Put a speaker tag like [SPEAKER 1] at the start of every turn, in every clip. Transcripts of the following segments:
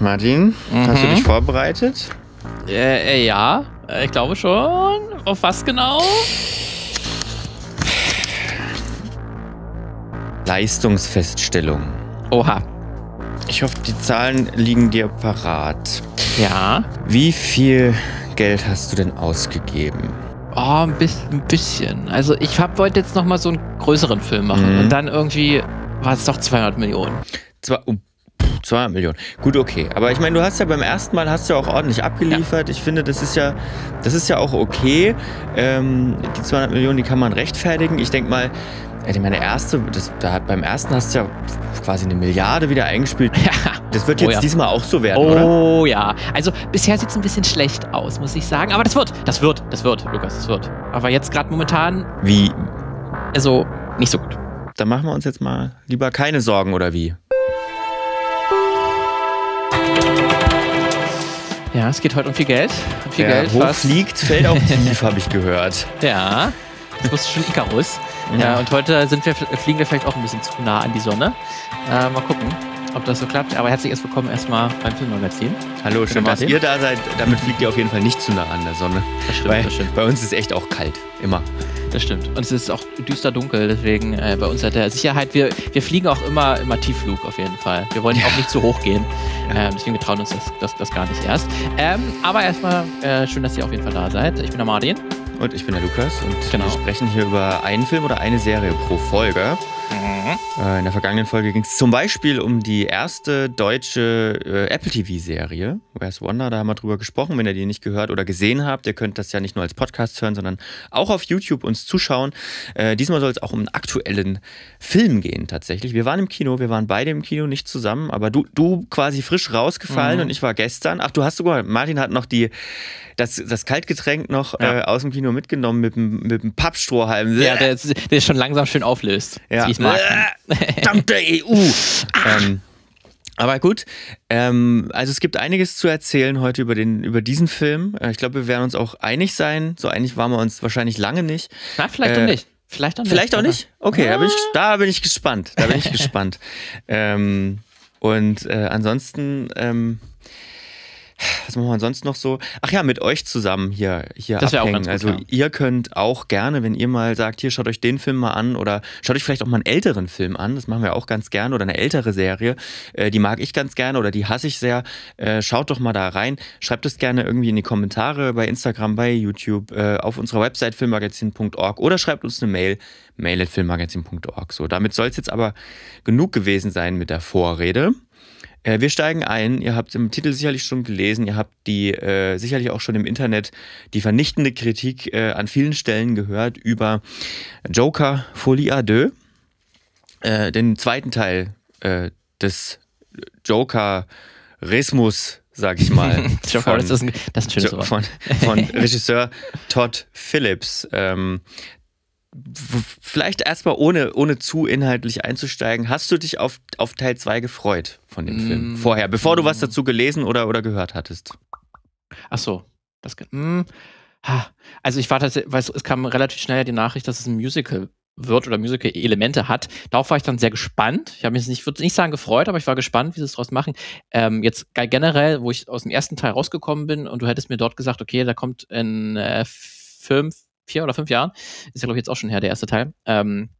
[SPEAKER 1] Martin, mhm. hast du mhm. dich vorbereitet?
[SPEAKER 2] Äh, äh, ja, äh, ich glaube schon. Auf was genau?
[SPEAKER 1] Leistungsfeststellung. Oha. Ich hoffe, die Zahlen liegen dir parat. Ja. Wie viel
[SPEAKER 2] Geld hast du denn ausgegeben? Oh, ein bisschen. Also ich hab, wollte jetzt nochmal so einen größeren Film machen. Mhm. Und dann irgendwie war es doch 200 Millionen. Zwar, oh,
[SPEAKER 1] 200 Millionen. Gut, okay. Aber ich meine, du hast ja beim ersten Mal hast du ja auch ordentlich abgeliefert. Ja. Ich finde, das ist ja, das ist ja auch okay. Ähm, die 200 Millionen, die kann man rechtfertigen. Ich denke mal, ich meine, erste, das, da beim ersten hast du ja quasi eine Milliarde wieder eingespielt.
[SPEAKER 2] Ja. Das wird jetzt oh ja. diesmal auch so werden, oh, oder? Oh ja. Also bisher sieht es ein bisschen schlecht aus, muss ich sagen. Aber das wird, das wird, das wird, Lukas, das wird. Aber jetzt gerade momentan.
[SPEAKER 1] Wie? Also nicht so gut. Dann machen wir uns jetzt mal lieber keine Sorgen, oder wie?
[SPEAKER 2] Ja, es geht heute um viel Geld. Um viel Wer Geld. Hoch was
[SPEAKER 1] fliegt, fällt auch tief, habe ich gehört.
[SPEAKER 2] Ja, das wusste schon Icarus. Ja. ja. und heute sind wir, fliegen wir vielleicht auch ein bisschen zu nah an die Sonne. Äh, mal gucken ob das so klappt. Aber herzlich willkommen erstmal beim Filmmagazin. Hallo, schön, dass ihr da
[SPEAKER 1] seid. Damit fliegt ihr auf jeden Fall nicht zu
[SPEAKER 2] nah an der Sonne. Das stimmt, Weil das stimmt. Bei uns ist es echt auch kalt, immer. Das stimmt. Und es ist auch düster dunkel, deswegen äh, bei uns hat der Sicherheit, wir, wir fliegen auch immer, immer Tiefflug auf jeden Fall. Wir wollen ja. auch nicht zu hoch gehen. Ähm, deswegen wir trauen uns das, das, das gar nicht erst. Ähm, aber erstmal äh, schön, dass ihr auf jeden Fall da seid. Ich bin der Martin. Und ich bin der Lukas und genau. wir sprechen hier über einen Film oder
[SPEAKER 1] eine Serie pro Folge. Äh, in der vergangenen Folge ging es zum Beispiel um die erste deutsche äh, Apple TV-Serie, Where's Wonder, da haben wir drüber gesprochen. Wenn ihr die nicht gehört oder gesehen habt, ihr könnt das ja nicht nur als Podcast hören, sondern auch auf YouTube uns zuschauen. Äh, diesmal soll es auch um einen aktuellen Film gehen tatsächlich. Wir waren im Kino, wir waren beide im Kino, nicht zusammen, aber du, du quasi frisch rausgefallen mhm. und ich war gestern. Ach, du hast sogar, Martin hat noch die, das, das Kaltgetränk noch ja. äh, aus dem Kino mitgenommen mit dem, mit dem Pappstrohhalm. Ja, der, der schon langsam schön auflöst. Ja nicht mag. Verdammte EU! ähm, aber gut, ähm, also es gibt einiges zu erzählen heute über, den, über diesen Film. Äh, ich glaube, wir werden uns auch einig sein. So einig waren wir uns wahrscheinlich lange nicht. Na, vielleicht äh, auch nicht. Vielleicht auch nicht. Vielleicht auch nicht? Okay, ja. da, bin ich, ah. da bin ich gespannt. Da bin ich gespannt. ähm, und äh, ansonsten, ähm, was machen wir sonst noch so? Ach ja, mit euch zusammen hier, hier das abhängen. Auch ganz also gut, ja. ihr könnt auch gerne, wenn ihr mal sagt, hier schaut euch den Film mal an oder schaut euch vielleicht auch mal einen älteren Film an, das machen wir auch ganz gerne oder eine ältere Serie, äh, die mag ich ganz gerne oder die hasse ich sehr, äh, schaut doch mal da rein, schreibt es gerne irgendwie in die Kommentare bei Instagram, bei YouTube, äh, auf unserer Website filmmagazin.org oder schreibt uns eine Mail, mail at filmmagazin.org. So, damit soll es jetzt aber genug gewesen sein mit der Vorrede. Äh, wir steigen ein. Ihr habt im Titel sicherlich schon gelesen, ihr habt die äh, sicherlich auch schon im Internet die vernichtende Kritik äh, an vielen Stellen gehört über Joker Folie à deux, äh, den zweiten Teil äh, des Joker-Rismus, sag ich mal. Joker, von, das, ist ein, das ist ein schönes Wort. Von, von Regisseur Todd Phillips, ähm, vielleicht erstmal ohne, ohne zu inhaltlich einzusteigen, hast du dich auf, auf Teil 2 gefreut von dem mm. Film vorher, bevor du was dazu gelesen oder, oder gehört hattest? Ach so, das.
[SPEAKER 2] Mm. Also ich war tatsächlich, es kam relativ schnell die Nachricht, dass es ein Musical wird oder Musical-Elemente hat. Darauf war ich dann sehr gespannt. Ich habe mich nicht, würde nicht sagen gefreut, aber ich war gespannt, wie sie es draus machen. Ähm, jetzt generell, wo ich aus dem ersten Teil rausgekommen bin und du hättest mir dort gesagt, okay, da kommt ein äh, Film vier oder fünf Jahren, ist ja, glaube ich, jetzt auch schon her, der erste Teil, ähm,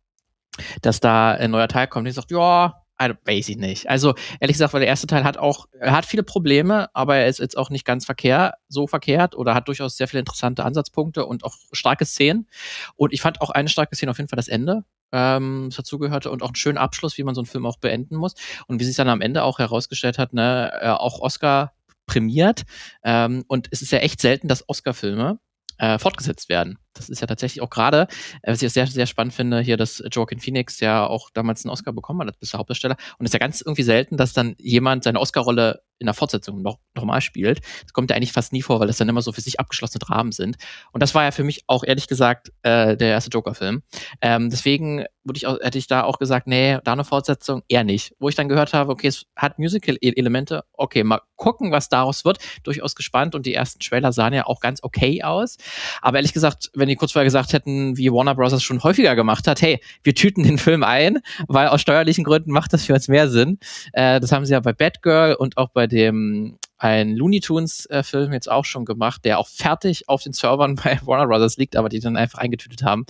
[SPEAKER 2] dass da ein neuer Teil kommt und ich sagt, ja, weiß ich nicht. Also ehrlich gesagt, weil der erste Teil hat auch, er hat viele Probleme, aber er ist jetzt auch nicht ganz verkehrt, so verkehrt oder hat durchaus sehr viele interessante Ansatzpunkte und auch starke Szenen. Und ich fand auch eine starke Szene auf jeden Fall das Ende, ähm, dazugehörte und auch einen schönen Abschluss, wie man so einen Film auch beenden muss. Und wie sich dann am Ende auch herausgestellt hat, ne, äh, auch Oscar prämiert. Ähm, und es ist ja echt selten, dass Oscar-Filme äh, fortgesetzt werden. Das ist ja tatsächlich auch gerade, äh, was ich sehr, sehr spannend finde, hier, dass Joaquin Phoenix ja auch damals einen Oscar bekommen hat als bester Hauptdarsteller. Und es ist ja ganz irgendwie selten, dass dann jemand seine Oscar-Rolle in der Fortsetzung noch, nochmal spielt. Das kommt ja eigentlich fast nie vor, weil das dann immer so für sich abgeschlossene Rahmen sind. Und das war ja für mich auch ehrlich gesagt äh, der erste Joker-Film. Ähm, deswegen ich auch, hätte ich da auch gesagt, nee, da eine Fortsetzung eher nicht. Wo ich dann gehört habe, okay, es hat Musical-Elemente, okay, mal gucken, was daraus wird. Durchaus gespannt und die ersten Trailer sahen ja auch ganz okay aus. Aber ehrlich gesagt, wenn die kurz vorher gesagt hätten, wie Warner Bros. schon häufiger gemacht hat, hey, wir tüten den Film ein, weil aus steuerlichen Gründen macht das für uns mehr Sinn. Äh, das haben sie ja bei Batgirl und auch bei dem einen Looney Tunes äh, Film jetzt auch schon gemacht, der auch fertig auf den Servern bei Warner Brothers liegt, aber die dann einfach eingetütet haben.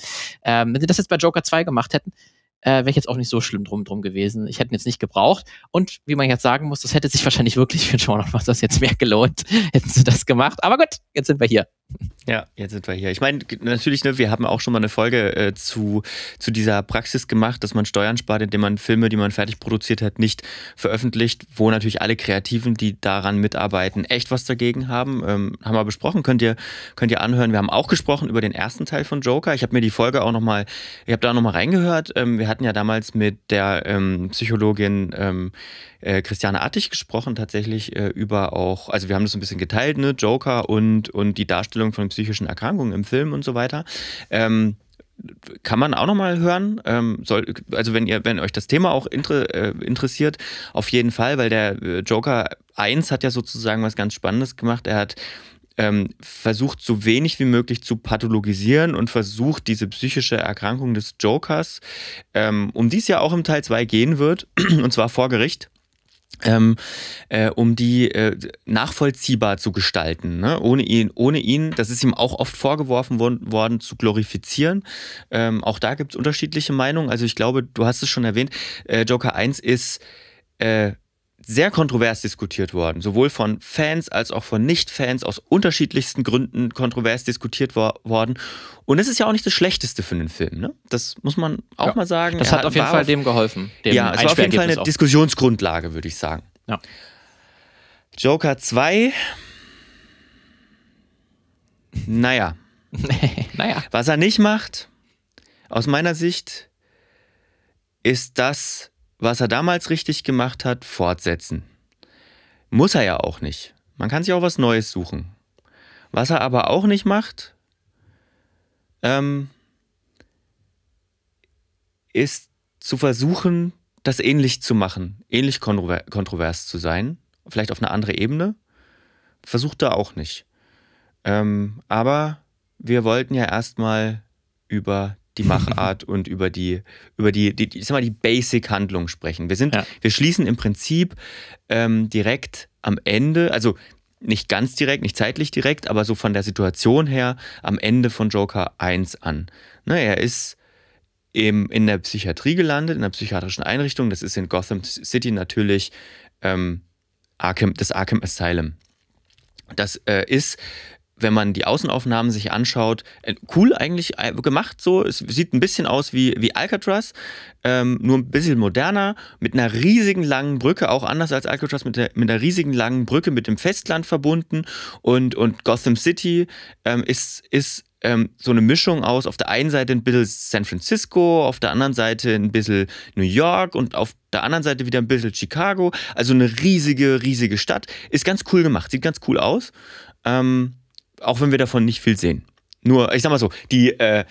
[SPEAKER 2] Ähm, wenn sie das jetzt bei Joker 2 gemacht hätten, äh, wäre ich jetzt auch nicht so schlimm drum drum gewesen. Ich hätte ihn jetzt nicht gebraucht. Und wie man jetzt sagen muss, das hätte sich wahrscheinlich wirklich für noch was das jetzt mehr gelohnt, hätten sie das gemacht. Aber gut, jetzt sind wir
[SPEAKER 1] hier. Ja, jetzt sind wir hier. Ich meine, natürlich, ne, wir haben auch schon mal eine Folge äh, zu, zu dieser Praxis gemacht, dass man Steuern spart, indem man Filme, die man fertig produziert hat, nicht veröffentlicht, wo natürlich alle Kreativen, die daran mitarbeiten, echt was dagegen haben. Ähm, haben wir besprochen, könnt ihr, könnt ihr anhören. Wir haben auch gesprochen über den ersten Teil von Joker. Ich habe mir die Folge auch nochmal, ich habe da nochmal reingehört. Ähm, wir wir hatten ja damals mit der ähm, Psychologin ähm, äh, Christiane Attig gesprochen, tatsächlich äh, über auch, also wir haben das so ein bisschen geteilt, ne, Joker und, und die Darstellung von psychischen Erkrankungen im Film und so weiter. Ähm, kann man auch nochmal hören. Ähm, soll, also wenn ihr, wenn euch das Thema auch inter, äh, interessiert, auf jeden Fall, weil der äh, Joker 1 hat ja sozusagen was ganz Spannendes gemacht. Er hat ähm, versucht so wenig wie möglich zu pathologisieren und versucht diese psychische Erkrankung des Jokers, ähm, um die es ja auch im Teil 2 gehen wird, und zwar vor Gericht, ähm, äh, um die äh, nachvollziehbar zu gestalten. Ne? Ohne, ihn, ohne ihn, das ist ihm auch oft vorgeworfen worden, worden zu glorifizieren. Ähm, auch da gibt es unterschiedliche Meinungen. Also ich glaube, du hast es schon erwähnt, äh, Joker 1 ist äh, sehr kontrovers diskutiert worden, sowohl von Fans als auch von Nicht-Fans aus unterschiedlichsten Gründen kontrovers diskutiert wo worden. Und es ist ja auch nicht das Schlechteste für den Film, ne? Das muss man auch ja. mal sagen. Das er hat auf jeden Fall auf, dem geholfen. Dem ja, es war auf jeden Fall eine auch. Diskussionsgrundlage, würde ich sagen. Ja. Joker 2. Naja. naja. Was er nicht macht, aus meiner Sicht, ist das, was er damals richtig gemacht hat, fortsetzen. Muss er ja auch nicht. Man kann sich auch was Neues suchen. Was er aber auch nicht macht, ähm, ist zu versuchen, das ähnlich zu machen, ähnlich kontrover kontrovers zu sein, vielleicht auf eine andere Ebene. Versucht er auch nicht. Ähm, aber wir wollten ja erstmal über die Machart und über die, über die, die, ich sag mal, die Basic-Handlung sprechen. Wir sind, ja. wir schließen im Prinzip ähm, direkt am Ende, also nicht ganz direkt, nicht zeitlich direkt, aber so von der Situation her am Ende von Joker 1 an. Ne, er ist eben in der Psychiatrie gelandet, in einer psychiatrischen Einrichtung. Das ist in Gotham City natürlich ähm, Arkham, das Arkham Asylum. Das äh, ist wenn man die Außenaufnahmen sich anschaut, äh, cool eigentlich äh, gemacht so. Es sieht ein bisschen aus wie, wie Alcatraz, ähm, nur ein bisschen moderner, mit einer riesigen langen Brücke, auch anders als Alcatraz, mit, der, mit einer riesigen langen Brücke mit dem Festland verbunden. Und, und Gotham City ähm, ist, ist ähm, so eine Mischung aus, auf der einen Seite ein bisschen San Francisco, auf der anderen Seite ein bisschen New York und auf der anderen Seite wieder ein bisschen Chicago. Also eine riesige, riesige Stadt. Ist ganz cool gemacht, sieht ganz cool aus. Ähm, auch wenn wir davon nicht viel sehen. Nur, ich sag mal so, die, äh,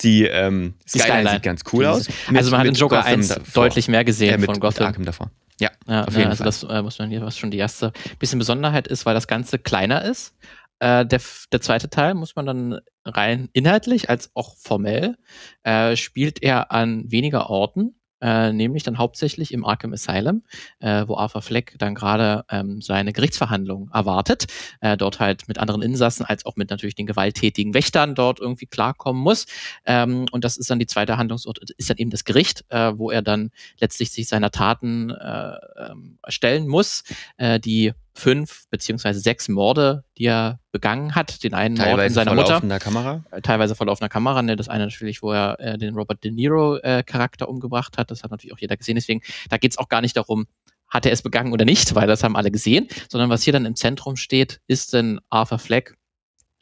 [SPEAKER 1] die, ähm, Skyline, Skyline, sieht ganz cool aus. Mit, also man hat in Joker Gotham 1 davor. deutlich
[SPEAKER 2] mehr gesehen äh, mit, von Gotham. Mit Arkham davor. Ja, ja auf jeden also Fall. Das äh, muss man hier, was schon die erste bisschen Besonderheit ist, weil das Ganze kleiner ist. Äh, der, der zweite Teil muss man dann rein inhaltlich als auch formell äh, spielt er an weniger Orten äh, nämlich dann hauptsächlich im Arkham Asylum, äh, wo Arthur Fleck dann gerade ähm, seine Gerichtsverhandlung erwartet, äh, dort halt mit anderen Insassen als auch mit natürlich den gewalttätigen Wächtern dort irgendwie klarkommen muss. Ähm, und das ist dann die zweite Handlungsort, ist dann eben das Gericht, äh, wo er dann letztlich sich seiner Taten äh, ähm, stellen muss, äh, die fünf beziehungsweise sechs Morde, die er begangen hat. Den einen teilweise Mord in seiner Mutter. Teilweise vor laufender Kamera. Äh, teilweise vor laufender Kamera. Ne? Das eine natürlich, wo er äh, den Robert De Niro-Charakter äh, umgebracht hat. Das hat natürlich auch jeder gesehen. Deswegen, da geht es auch gar nicht darum, hat er es begangen oder nicht, weil das haben alle gesehen, sondern was hier dann im Zentrum steht, ist denn Arthur Fleck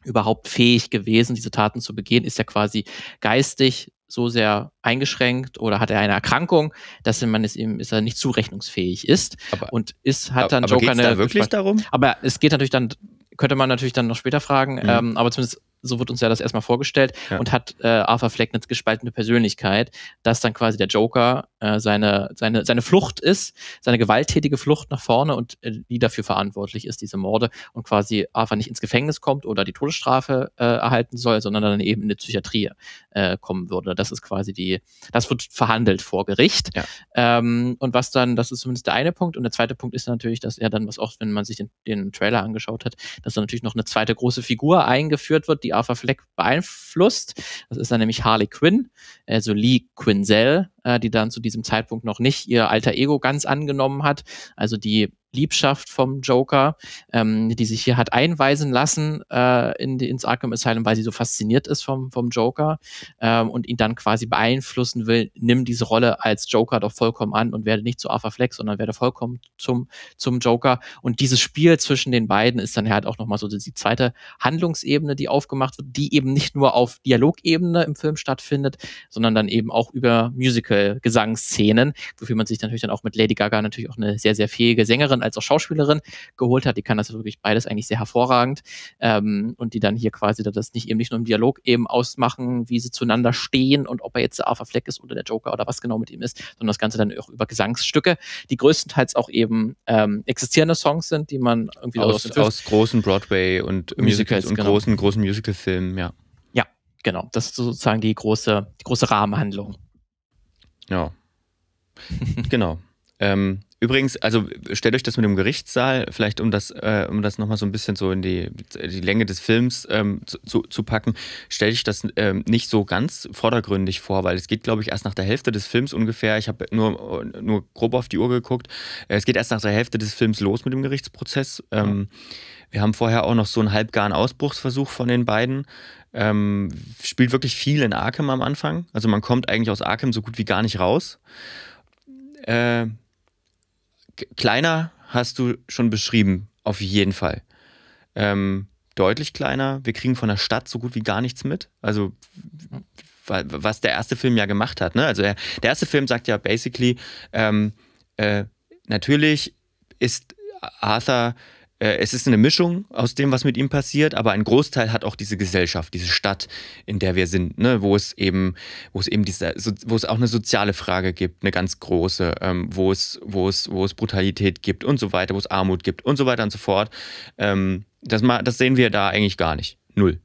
[SPEAKER 2] überhaupt fähig gewesen, diese Taten zu begehen? Ist er quasi geistig so sehr eingeschränkt oder hat er eine Erkrankung, dass man es ihm ist er nicht zurechnungsfähig ist aber, und ist hat dann aber Joker eine da wirklich darum. Aber es geht natürlich dann könnte man natürlich dann noch später fragen, mhm. ähm, aber zumindest so wird uns ja das erstmal vorgestellt, ja. und hat äh, Arthur Flecknitz gespaltene Persönlichkeit, dass dann quasi der Joker äh, seine, seine, seine Flucht ist, seine gewalttätige Flucht nach vorne und äh, die dafür verantwortlich ist, diese Morde, und quasi Arthur nicht ins Gefängnis kommt oder die Todesstrafe äh, erhalten soll, sondern dann eben in eine Psychiatrie äh, kommen würde. Das ist quasi die, das wird verhandelt vor Gericht. Ja. Ähm, und was dann, das ist zumindest der eine Punkt, und der zweite Punkt ist natürlich, dass er dann, was auch, wenn man sich den, den Trailer angeschaut hat, dass dann natürlich noch eine zweite große Figur eingeführt wird, die Arthur Fleck beeinflusst. Das ist dann nämlich Harley Quinn, also Lee Quinzel, äh, die dann zu diesem Zeitpunkt noch nicht ihr alter Ego ganz angenommen hat. Also die Liebschaft vom Joker, ähm, die sich hier hat einweisen lassen äh, in die, ins Arkham Asylum, weil sie so fasziniert ist vom, vom Joker ähm, und ihn dann quasi beeinflussen will, nimm diese Rolle als Joker doch vollkommen an und werde nicht zu Arthur Fleck, sondern werde vollkommen zum, zum Joker. Und dieses Spiel zwischen den beiden ist dann halt auch nochmal so die zweite Handlungsebene, die aufgemacht wird, die eben nicht nur auf Dialogebene im Film stattfindet, sondern dann eben auch über Musical-Gesangsszenen, wofür man sich natürlich dann auch mit Lady Gaga natürlich auch eine sehr, sehr fähige Sängerin Regisseurin als auch Schauspielerin geholt hat. Die kann das wirklich beides eigentlich sehr hervorragend ähm, und die dann hier quasi das nicht eben nicht nur im Dialog eben ausmachen, wie sie zueinander stehen und ob er jetzt der Arthur Fleck ist oder der Joker oder was genau mit ihm ist, sondern das Ganze dann auch über Gesangsstücke, die größtenteils auch eben ähm, existierende Songs sind, die man irgendwie aus, aus
[SPEAKER 1] großen Broadway und Musicals, Musicals und genau. großen großen Musicalfilmen, ja. Ja, genau. Das ist sozusagen die große die große Rahmenhandlung. Ja. genau. Ähm, Übrigens, also stellt euch das mit dem Gerichtssaal, vielleicht um das, äh, um das nochmal so ein bisschen so in die, die Länge des Films ähm, zu, zu packen, stellt euch das ähm, nicht so ganz vordergründig vor, weil es geht, glaube ich, erst nach der Hälfte des Films ungefähr. Ich habe nur, nur grob auf die Uhr geguckt. Es geht erst nach der Hälfte des Films los mit dem Gerichtsprozess. Ähm, wir haben vorher auch noch so einen halbgaren Ausbruchsversuch von den beiden. Ähm, spielt wirklich viel in Arkham am Anfang. Also man kommt eigentlich aus Arkham so gut wie gar nicht raus. Äh, kleiner hast du schon beschrieben, auf jeden Fall. Ähm, deutlich kleiner. Wir kriegen von der Stadt so gut wie gar nichts mit. Also was der erste Film ja gemacht hat. Ne? Also der erste Film sagt ja basically, ähm, äh, natürlich ist Arthur äh, es ist eine Mischung aus dem, was mit ihm passiert, aber ein Großteil hat auch diese Gesellschaft, diese Stadt, in der wir sind, ne? wo es eben, wo es eben diese, wo es auch eine soziale Frage gibt, eine ganz große, ähm, wo es, wo es, wo es Brutalität gibt und so weiter, wo es Armut gibt und so weiter und so fort. Ähm, das, das sehen wir da eigentlich gar nicht. Null.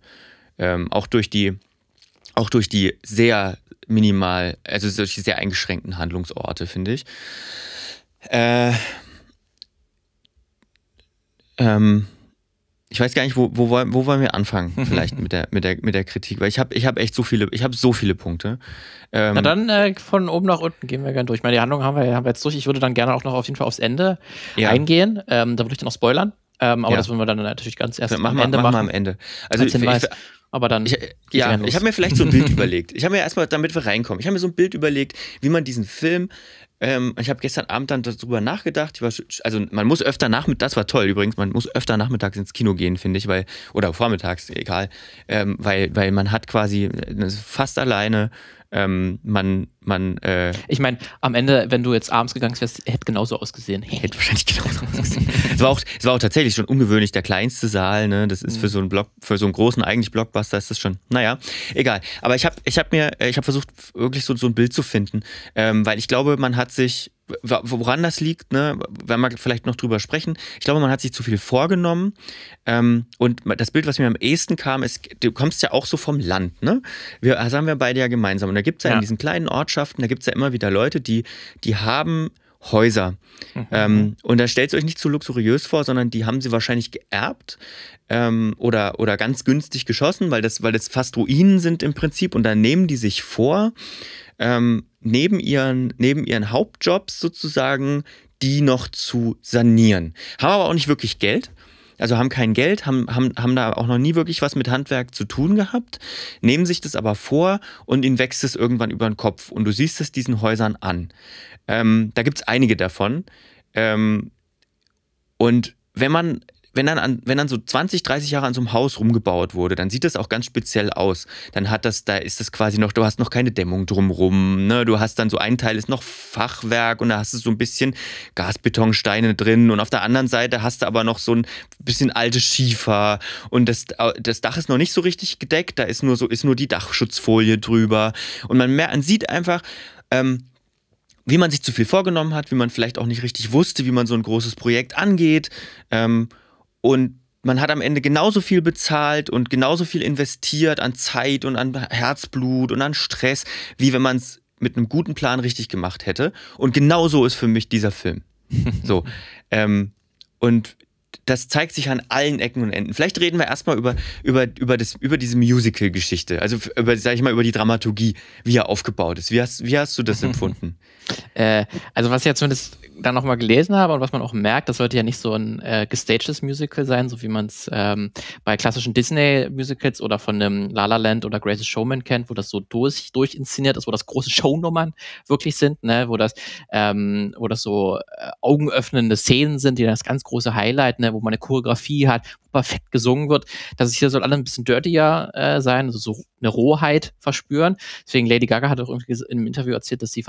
[SPEAKER 1] Ähm, auch durch die, auch durch die sehr minimal, also durch die sehr eingeschränkten Handlungsorte, finde ich. Äh, ähm, ich weiß gar nicht, wo, wo, wo wollen wir anfangen vielleicht mit der, mit der, mit der Kritik, weil ich habe ich hab echt so viele, ich habe so viele Punkte. Ähm, Na
[SPEAKER 2] dann äh, von oben nach unten gehen wir gerne durch. Ich meine, die Handlung haben wir, haben wir jetzt durch. Ich würde dann gerne auch noch auf jeden Fall aufs Ende ja. eingehen. Ähm, da würde ich dann auch spoilern. Ähm, aber ja. das wollen wir dann natürlich ganz erst mach am mal, Ende mach machen. Machen wir am Ende. Also ich, ich,
[SPEAKER 1] aber dann. Ich, ja, ich habe mir vielleicht so ein Bild überlegt. Ich habe mir erstmal, damit wir reinkommen, ich habe mir so ein Bild überlegt, wie man diesen Film ähm, ich habe gestern Abend dann darüber nachgedacht. War, also man muss öfter nachmittags, das war toll übrigens, man muss öfter nachmittags ins Kino gehen, finde ich, weil, oder vormittags, egal. Ähm, weil, weil man hat quasi äh, fast alleine, ähm, man, man. Äh, ich meine, am Ende, wenn du jetzt abends gegangen wärst, hätte genauso ausgesehen. Hätte wahrscheinlich genauso ausgesehen. es, war auch, es war auch tatsächlich schon ungewöhnlich der kleinste Saal. Ne? Das ist mhm. für so einen Block, für so einen großen eigentlich Blockbuster ist das schon. Naja, egal. Aber ich habe, ich habe mir, äh, ich habe versucht wirklich so, so ein Bild zu finden, ähm, weil ich glaube, man hat sich woran das liegt, ne, werden wir vielleicht noch drüber sprechen. Ich glaube, man hat sich zu viel vorgenommen. Ähm, und das Bild, was mir am ehesten kam, ist, du kommst ja auch so vom Land, ne? Wir, das also haben wir beide ja gemeinsam. Und da gibt es ja, ja, in diesen kleinen Ort Ortschaften, da gibt es ja immer wieder Leute, die, die haben Häuser. Mhm. Ähm, und da stellt es euch nicht zu so luxuriös vor, sondern die haben sie wahrscheinlich geerbt ähm, oder, oder ganz günstig geschossen, weil das, weil das fast Ruinen sind im Prinzip. Und dann nehmen die sich vor, ähm, neben, ihren, neben ihren Hauptjobs sozusagen die noch zu sanieren. Haben aber auch nicht wirklich Geld also haben kein Geld, haben, haben, haben da auch noch nie wirklich was mit Handwerk zu tun gehabt, nehmen sich das aber vor und ihnen wächst es irgendwann über den Kopf. Und du siehst es diesen Häusern an. Ähm, da gibt es einige davon. Ähm, und wenn man wenn dann, an, wenn dann so 20, 30 Jahre an so einem Haus rumgebaut wurde, dann sieht das auch ganz speziell aus. Dann hat das, da ist das quasi noch, du hast noch keine Dämmung drumrum, ne? Du hast dann so einen Teil ist noch Fachwerk und da hast du so ein bisschen Gasbetonsteine drin und auf der anderen Seite hast du aber noch so ein bisschen altes Schiefer und das, das Dach ist noch nicht so richtig gedeckt, da ist nur so, ist nur die Dachschutzfolie drüber und man, merkt, man sieht einfach, ähm, wie man sich zu viel vorgenommen hat, wie man vielleicht auch nicht richtig wusste, wie man so ein großes Projekt angeht. Ähm, und man hat am Ende genauso viel bezahlt und genauso viel investiert an Zeit und an Herzblut und an Stress, wie wenn man es mit einem guten Plan richtig gemacht hätte. Und genau so ist für mich dieser Film. so. Ähm, und das zeigt sich an allen Ecken und Enden. Vielleicht reden wir erstmal über, über, über, über diese Musical-Geschichte, also über, sag ich mal, über die Dramaturgie, wie er aufgebaut ist. Wie hast, wie hast
[SPEAKER 2] du das mhm. empfunden? äh, also, was ich ja zumindest dann nochmal gelesen habe und was man auch merkt, das sollte ja nicht so ein äh, gestagedes Musical sein, so wie man es ähm, bei klassischen Disney-Musicals oder von einem La La Land oder Greatest Showman kennt, wo das so durch, durch inszeniert ist, wo das große Shownummern wirklich sind, ne? wo, das, ähm, wo das so äh, augenöffnende Szenen sind, die das ganz große Highlight, ne? wo man eine Choreografie hat, wo perfekt gesungen wird. Das ist hier soll alle ein bisschen dirtier äh, sein, also so eine Rohheit verspüren. Deswegen Lady Gaga hat auch irgendwie in einem Interview erzählt, dass sie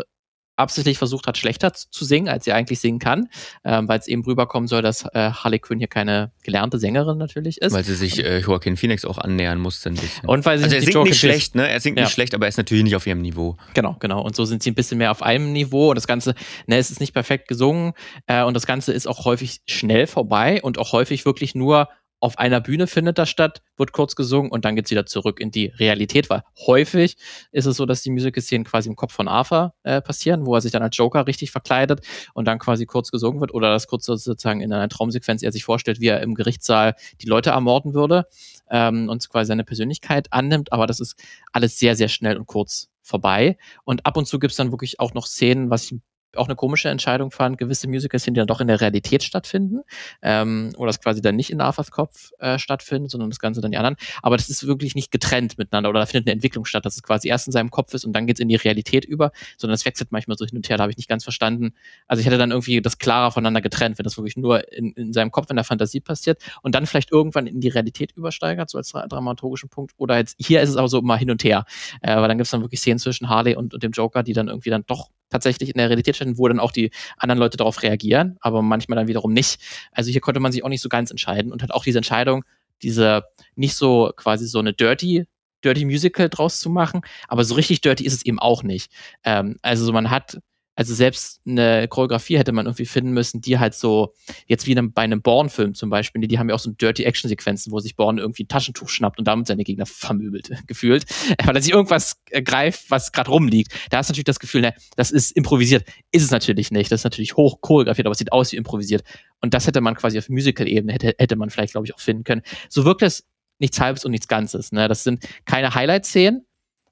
[SPEAKER 2] absichtlich versucht hat, schlechter zu singen, als sie eigentlich singen kann, ähm, weil es eben rüberkommen soll, dass äh, Harley Quinn hier keine gelernte Sängerin natürlich ist. Weil
[SPEAKER 1] sie sich äh, Joaquin Phoenix auch annähern musste ein bisschen.
[SPEAKER 2] Und weil sie also er singt Joaquin nicht schlecht, ne? Er singt ja. nicht schlecht, aber er ist natürlich nicht auf ihrem Niveau. Genau, genau. Und so sind sie ein bisschen mehr auf einem Niveau und das Ganze, ne, es ist nicht perfekt gesungen äh, und das Ganze ist auch häufig schnell vorbei und auch häufig wirklich nur auf einer Bühne findet das statt, wird kurz gesungen und dann geht es wieder zurück in die Realität, weil häufig ist es so, dass die Musical-Szenen quasi im Kopf von Arthur äh, passieren, wo er sich dann als Joker richtig verkleidet und dann quasi kurz gesungen wird oder das kurz sozusagen in einer Traumsequenz er sich vorstellt, wie er im Gerichtssaal die Leute ermorden würde ähm, und quasi seine Persönlichkeit annimmt, aber das ist alles sehr, sehr schnell und kurz vorbei. Und ab und zu gibt es dann wirklich auch noch Szenen, was ich ein auch eine komische Entscheidung fand, gewisse Musicals, die dann doch in der Realität stattfinden ähm, oder das quasi dann nicht in Arthurs Kopf äh, stattfindet, sondern das Ganze dann die anderen. Aber das ist wirklich nicht getrennt miteinander oder da findet eine Entwicklung statt, dass es quasi erst in seinem Kopf ist und dann geht es in die Realität über, sondern es wechselt manchmal so hin und her, da habe ich nicht ganz verstanden. Also ich hätte dann irgendwie das klarer voneinander getrennt, wenn das wirklich nur in, in seinem Kopf, in der Fantasie passiert und dann vielleicht irgendwann in die Realität übersteigert, so als dramaturgischen Punkt. Oder jetzt hier ist es aber so immer hin und her, äh, weil dann gibt es dann wirklich Szenen zwischen Harley und, und dem Joker, die dann irgendwie dann doch tatsächlich in der Realität Content, wo dann auch die anderen Leute darauf reagieren, aber manchmal dann wiederum nicht. Also hier konnte man sich auch nicht so ganz entscheiden und hat auch diese Entscheidung, diese nicht so quasi so eine dirty Dirty Musical draus zu machen, aber so richtig dirty ist es eben auch nicht. Ähm, also man hat also selbst eine Choreografie hätte man irgendwie finden müssen, die halt so, jetzt wie bei einem Born-Film zum Beispiel, die, die haben ja auch so Dirty-Action-Sequenzen, wo sich Born irgendwie ein Taschentuch schnappt und damit seine Gegner vermöbelt, gefühlt, weil er sich irgendwas äh, greift, was gerade rumliegt. Da ist natürlich das Gefühl, na, ne, das ist improvisiert. Ist es natürlich nicht. Das ist natürlich hoch choreografiert, aber es sieht aus wie improvisiert. Und das hätte man quasi auf Musical-Ebene, hätte, hätte man vielleicht, glaube ich, auch finden können. So wirkt das nichts Halbes und nichts Ganzes. Ne? Das sind keine Highlight-Szenen,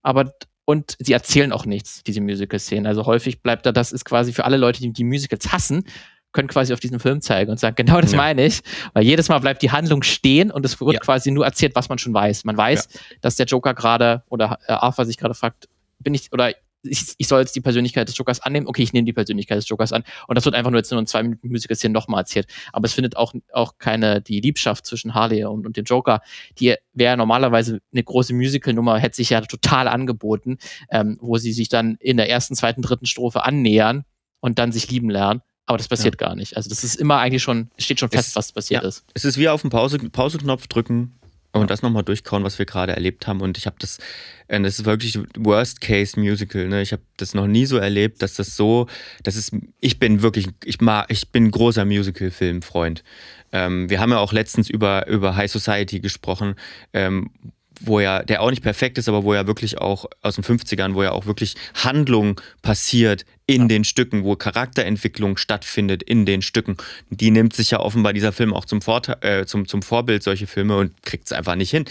[SPEAKER 2] aber und sie erzählen auch nichts, diese Musical-Szenen. Also häufig bleibt da, das ist quasi für alle Leute, die die Musicals hassen, können quasi auf diesen Film zeigen und sagen, genau das ja. meine ich. Weil jedes Mal bleibt die Handlung stehen und es wird ja. quasi nur erzählt, was man schon weiß. Man weiß, ja. dass der Joker gerade oder äh, Arthur sich gerade fragt, bin ich oder ich, ich soll jetzt die Persönlichkeit des Jokers annehmen, okay, ich nehme die Persönlichkeit des Jokers an. Und das wird einfach nur jetzt nur in zwei Minuten Musical-Szenen nochmal erzählt. Aber es findet auch, auch keine, die Liebschaft zwischen Harley und, und dem Joker, die wäre normalerweise eine große Musical-Nummer, hätte sich ja total angeboten, ähm, wo sie sich dann in der ersten, zweiten, dritten Strophe annähern und dann sich lieben lernen. Aber das passiert ja. gar nicht. Also das ist immer eigentlich schon, steht schon fest, es, was passiert ja. ist.
[SPEAKER 1] Es ist wie auf den Pause, Pauseknopf drücken und das nochmal durchkauen, was wir gerade erlebt haben. Und ich habe das, das ist wirklich Worst-Case-Musical. Ne? Ich habe das noch nie so erlebt, dass das so, das ist, ich bin wirklich, ich mag, ich bin großer Musical-Film-Freund. Ähm, wir haben ja auch letztens über, über High Society gesprochen, ähm, wo ja, der auch nicht perfekt ist, aber wo ja wirklich auch aus den 50ern, wo ja auch wirklich Handlung passiert in ja. den Stücken, wo Charakterentwicklung stattfindet in den Stücken. Die nimmt sich ja offenbar dieser Film auch zum, Vorteil, äh, zum, zum Vorbild, solche Filme, und kriegt es einfach nicht hin.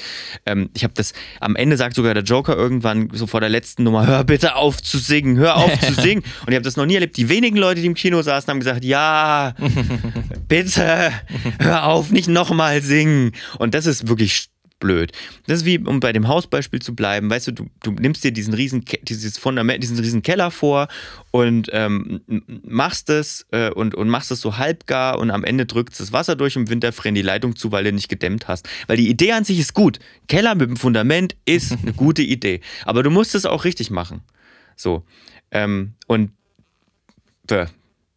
[SPEAKER 1] Ähm, ich habe das, am Ende sagt sogar der Joker irgendwann so vor der letzten Nummer, hör bitte auf zu singen, hör auf zu singen. Und ich habe das noch nie erlebt. Die wenigen Leute, die im Kino saßen, haben gesagt, ja, bitte, hör auf, nicht nochmal singen. Und das ist wirklich blöd. Das ist wie, um bei dem Hausbeispiel zu bleiben, weißt du, du, du nimmst dir diesen riesen, dieses Fundament, diesen riesen Keller vor und ähm, machst es äh, und, und machst es so halbgar und am Ende drückst das Wasser durch im Winter frieren die Leitung zu, weil du nicht gedämmt hast. Weil die Idee an sich ist gut. Keller mit dem Fundament ist eine gute Idee. Aber du musst es auch richtig machen. So. Ähm, und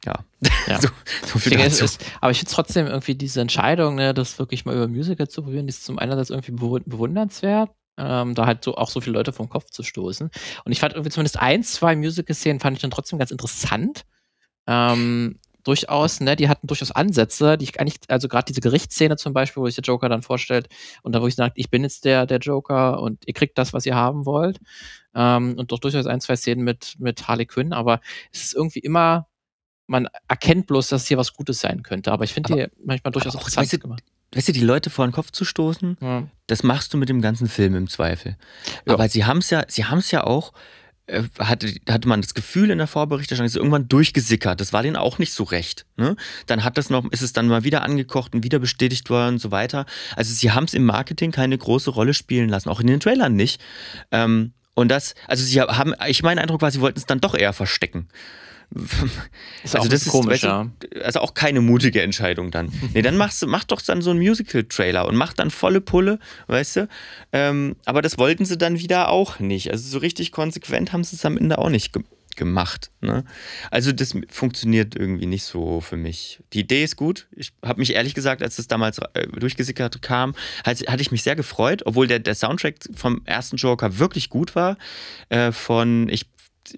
[SPEAKER 1] ja. ja. so, so viel Deswegen dazu. Ist,
[SPEAKER 2] aber ich finde trotzdem irgendwie diese Entscheidung, ne, das wirklich mal über Musical zu probieren, die ist zum einen irgendwie bewundernswert, ähm, da halt so auch so viele Leute vom Kopf zu stoßen. Und ich fand irgendwie zumindest ein, zwei Musical-Szenen fand ich dann trotzdem ganz interessant. Ähm, durchaus, ne, die hatten durchaus Ansätze, die ich eigentlich, also gerade diese Gerichtsszene zum Beispiel, wo sich der Joker dann vorstellt und dann, wo ich sage, ich bin jetzt der, der Joker und ihr kriegt das, was ihr haben wollt. Ähm, und doch durchaus ein, zwei Szenen mit, mit Harley Quinn, aber es ist irgendwie immer man erkennt bloß, dass hier was Gutes sein könnte. Aber ich finde die manchmal durchaus auch weißt gemacht. weißt du, die Leute vor den Kopf zu stoßen, ja. das machst du mit dem ganzen
[SPEAKER 1] Film im Zweifel. Ja. Aber sie haben es ja, sie haben es ja auch, äh, hatte, hatte man das Gefühl in der Vorberichterstattung, ist irgendwann durchgesickert. Das war denen auch nicht so recht. Ne? Dann hat das noch, ist es dann mal wieder angekocht und wieder bestätigt worden und so weiter. Also sie haben es im Marketing keine große Rolle spielen lassen, auch in den Trailern nicht. Ähm, und das, also sie haben, ich mein Eindruck war, sie wollten es dann doch eher verstecken. Ist also, das komisch, ist ja. also auch keine mutige Entscheidung dann. nee, dann machst du, mach doch dann so einen Musical-Trailer und mach dann volle Pulle, weißt du? Ähm, aber das wollten sie dann wieder auch nicht. Also so richtig konsequent haben sie es am Ende auch nicht ge gemacht. Ne? Also das funktioniert irgendwie nicht so für mich. Die Idee ist gut. Ich habe mich ehrlich gesagt, als das damals äh, durchgesickert kam, hat, hatte ich mich sehr gefreut, obwohl der, der Soundtrack vom ersten Joker wirklich gut war. Äh, von, ich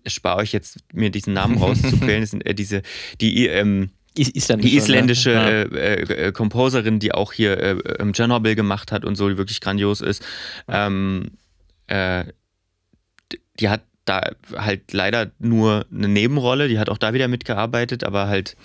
[SPEAKER 1] spare euch jetzt mir diesen Namen rauszuquälen, sind äh, diese, die ähm, Isländische, die isländische ja. äh, äh, Composerin, die auch hier äh, im ähm, Tschernobyl gemacht hat und so, die wirklich grandios ist. Ähm, äh, die hat da halt leider nur eine Nebenrolle, die hat auch da wieder mitgearbeitet, aber halt,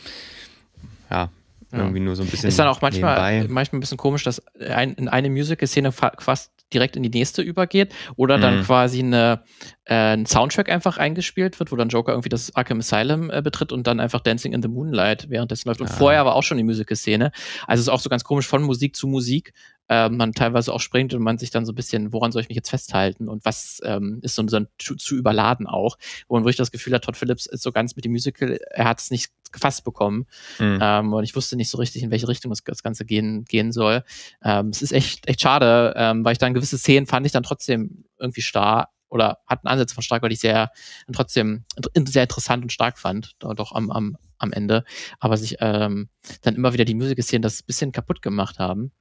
[SPEAKER 1] ja, irgendwie nur so ein bisschen. Ist dann auch manchmal,
[SPEAKER 2] manchmal ein bisschen komisch, dass ein, in eine Musical-Szene fast direkt in die nächste übergeht oder mhm. dann quasi eine, äh, ein Soundtrack einfach eingespielt wird, wo dann Joker irgendwie das Arkham Asylum äh, betritt und dann einfach Dancing in the Moonlight währenddessen läuft. Und ah. vorher war auch schon die Musical-Szene. Also ist auch so ganz komisch von Musik zu Musik, äh, man teilweise auch springt und man sich dann so ein bisschen, woran soll ich mich jetzt festhalten und was ähm, ist so, so ein, zu, zu, überladen auch. Und wo ich das Gefühl hatte, Todd Phillips ist so ganz mit dem Musical, er hat es nicht gefasst bekommen. Mhm. Ähm, und ich wusste nicht so richtig, in welche Richtung das, das Ganze gehen, gehen soll. Ähm, es ist echt, echt schade, ähm, weil ich dann gewisse Szenen fand ich dann trotzdem irgendwie starr oder hatten Ansätze von stark, weil ich sehr trotzdem sehr interessant und stark fand, doch am, am, am Ende. Aber sich ähm, dann immer wieder die Musik-Szenen das bisschen kaputt gemacht haben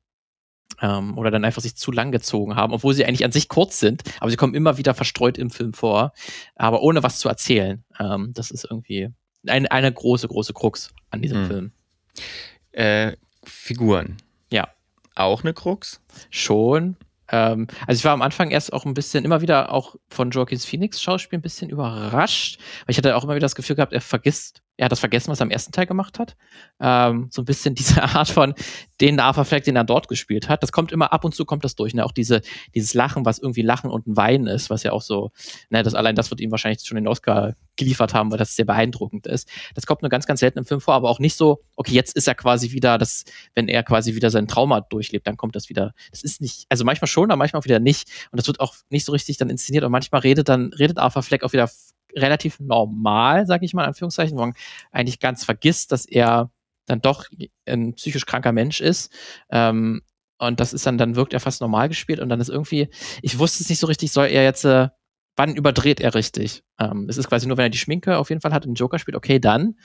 [SPEAKER 2] ähm, oder dann einfach sich zu lang gezogen haben, obwohl sie eigentlich an sich kurz sind, aber sie kommen immer wieder verstreut im Film vor, aber ohne was zu erzählen. Ähm, das ist irgendwie ein, eine große, große Krux an diesem mhm. Film. Äh, Figuren. Ja. Auch eine Krux? Schon. Ähm, also ich war am Anfang erst auch ein bisschen immer wieder auch von Joaquins Phoenix Schauspiel ein bisschen überrascht, weil ich hatte auch immer wieder das Gefühl gehabt, er vergisst er hat das vergessen, was er am ersten Teil gemacht hat. Ähm, so ein bisschen diese Art von den Arthur Fleck, den er dort gespielt hat. Das kommt immer ab und zu kommt das durch. Ne? Auch diese, dieses Lachen, was irgendwie Lachen und ein Weinen ist, was ja auch so, ne, das allein das wird ihm wahrscheinlich schon den Oscar geliefert haben, weil das sehr beeindruckend ist. Das kommt nur ganz, ganz selten im Film vor, aber auch nicht so, okay, jetzt ist er quasi wieder, das, wenn er quasi wieder sein Trauma durchlebt, dann kommt das wieder. Das ist nicht, also manchmal schon, aber manchmal auch wieder nicht. Und das wird auch nicht so richtig dann inszeniert und manchmal redet dann, redet Arthur Fleck auch wieder relativ normal, sage ich mal, in Anführungszeichen, wo man eigentlich ganz vergisst, dass er dann doch ein psychisch kranker Mensch ist. Ähm, und das ist dann, dann wirkt er fast normal gespielt und dann ist irgendwie, ich wusste es nicht so richtig, soll er jetzt, äh, wann überdreht er richtig? Ähm, es ist quasi nur, wenn er die Schminke auf jeden Fall hat und Joker spielt, okay, dann.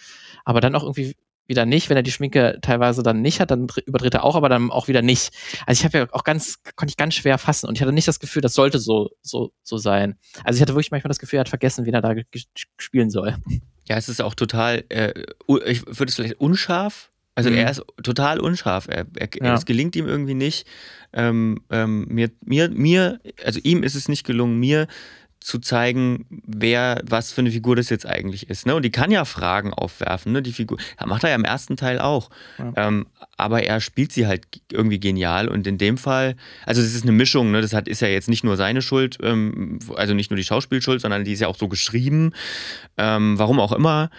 [SPEAKER 2] Aber dann auch irgendwie wieder nicht. Wenn er die Schminke teilweise dann nicht hat, dann überdreht er auch, aber dann auch wieder nicht. Also ich habe ja auch ganz, konnte ich ganz schwer fassen und ich hatte nicht das Gefühl, das sollte so, so, so sein. Also ich hatte wirklich manchmal das Gefühl, er hat vergessen, wen er da spielen soll. Ja, es ist auch total, äh, ich würde es vielleicht unscharf. Also mhm. er ist total
[SPEAKER 1] unscharf. Er, er, ja. Es gelingt ihm irgendwie nicht. Ähm, ähm, mir, mir, mir, also ihm ist es nicht gelungen, mir zu zeigen, wer, was für eine Figur das jetzt eigentlich ist. Ne? Und die kann ja Fragen aufwerfen, ne? Die Figur. Macht er ja im ersten Teil auch. Ja. Ähm, aber er spielt sie halt irgendwie genial. Und in dem Fall, also es ist eine Mischung, ne? Das hat, ist ja jetzt nicht nur seine Schuld, ähm, also nicht nur die Schauspielschuld, sondern die ist ja auch so geschrieben. Ähm, warum auch immer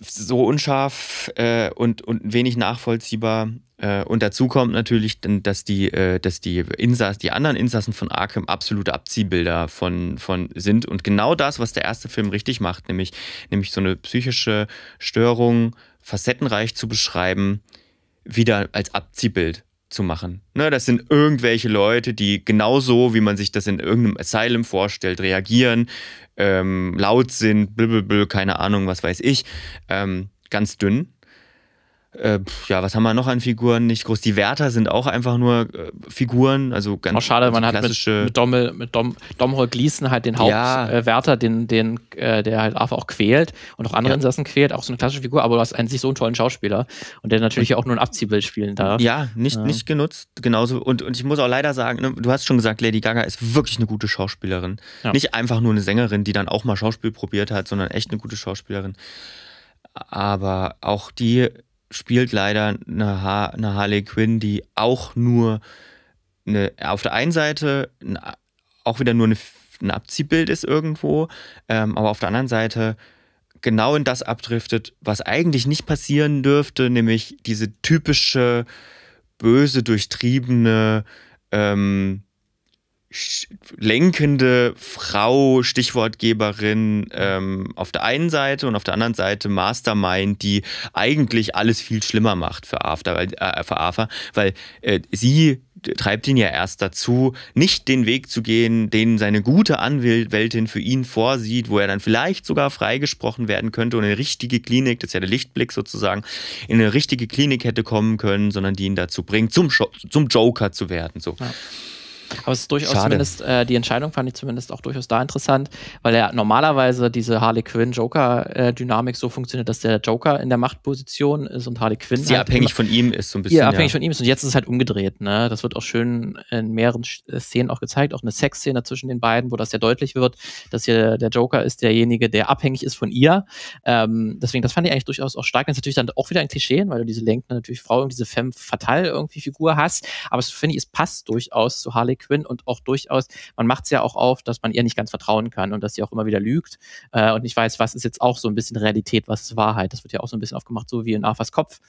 [SPEAKER 1] so unscharf äh, und, und wenig nachvollziehbar. Äh, und dazu kommt natürlich, dass die, äh, dass die Insass, die anderen Insassen von Arkham absolute Abziehbilder von, von sind. Und genau das, was der erste Film richtig macht, nämlich, nämlich so eine psychische Störung facettenreich zu beschreiben, wieder als Abziehbild zu machen. Ne, das sind irgendwelche Leute, die genauso, wie man sich das in irgendeinem Asylum vorstellt, reagieren, ähm, laut sind, blablabla, keine Ahnung, was weiß ich. Ähm, ganz dünn. Äh, ja, was haben wir noch an Figuren? Nicht groß. Die Werther sind auch einfach nur äh, Figuren, also ganz Auch schade, also man hat mit, mit,
[SPEAKER 2] Dommel, mit Gleason halt den Hauptwerther, ja. äh, den, den, äh, der halt Arthur auch quält und auch andere ja. Insassen quält, auch so eine klassische Figur, aber du hast an sich so einen tollen Schauspieler und der natürlich auch nur ein Abziehbild spielen darf. Ja,
[SPEAKER 1] nicht, ja. nicht genutzt, genauso. Und, und ich muss auch leider sagen, ne, du hast schon gesagt, Lady Gaga ist wirklich eine gute Schauspielerin. Nicht einfach nur eine Sängerin, die dann auch mal Schauspiel probiert hat, sondern echt eine gute Schauspielerin. Aber auch die spielt leider eine, ha eine Harley Quinn, die auch nur eine, auf der einen Seite eine, auch wieder nur eine, ein Abziehbild ist irgendwo, ähm, aber auf der anderen Seite genau in das abdriftet, was eigentlich nicht passieren dürfte, nämlich diese typische böse, durchtriebene ähm, lenkende Frau, Stichwortgeberin ähm, auf der einen Seite und auf der anderen Seite Mastermind, die eigentlich alles viel schlimmer macht für AFA, weil, äh, für AFA, weil äh, sie treibt ihn ja erst dazu, nicht den Weg zu gehen, den seine gute Anwältin für ihn vorsieht, wo er dann vielleicht sogar freigesprochen werden könnte und in eine richtige Klinik, das ist ja der Lichtblick sozusagen, in eine richtige Klinik hätte kommen können, sondern die ihn dazu bringt, zum, jo zum Joker zu werden. So. Ja.
[SPEAKER 2] Aber es ist durchaus Schade. zumindest, äh, die Entscheidung fand ich zumindest auch durchaus da interessant, weil ja normalerweise diese Harley Quinn-Joker-Dynamik so funktioniert, dass der Joker in der Machtposition ist und Harley Quinn. Sie halt abhängig von ihm
[SPEAKER 1] ist so ein bisschen. Ja, abhängig von ihm
[SPEAKER 2] ist. Und jetzt ist es halt umgedreht. Ne? Das wird auch schön in mehreren äh, Szenen auch gezeigt, auch eine Sexszene zwischen den beiden, wo das ja deutlich wird, dass hier der Joker ist derjenige, der abhängig ist von ihr. Ähm, deswegen, das fand ich eigentlich durchaus auch stark. Das ist natürlich dann auch wieder ein Klischee, weil du diese lenkende natürlich Frau und diese Femme fatale irgendwie Figur hast. Aber das finde ich, es passt durchaus zu Harley Quinn und auch durchaus, man macht es ja auch auf, dass man ihr nicht ganz vertrauen kann und dass sie auch immer wieder lügt äh, und nicht weiß, was ist jetzt auch so ein bisschen Realität, was ist Wahrheit. Das wird ja auch so ein bisschen aufgemacht, so wie in Arthurs Kopf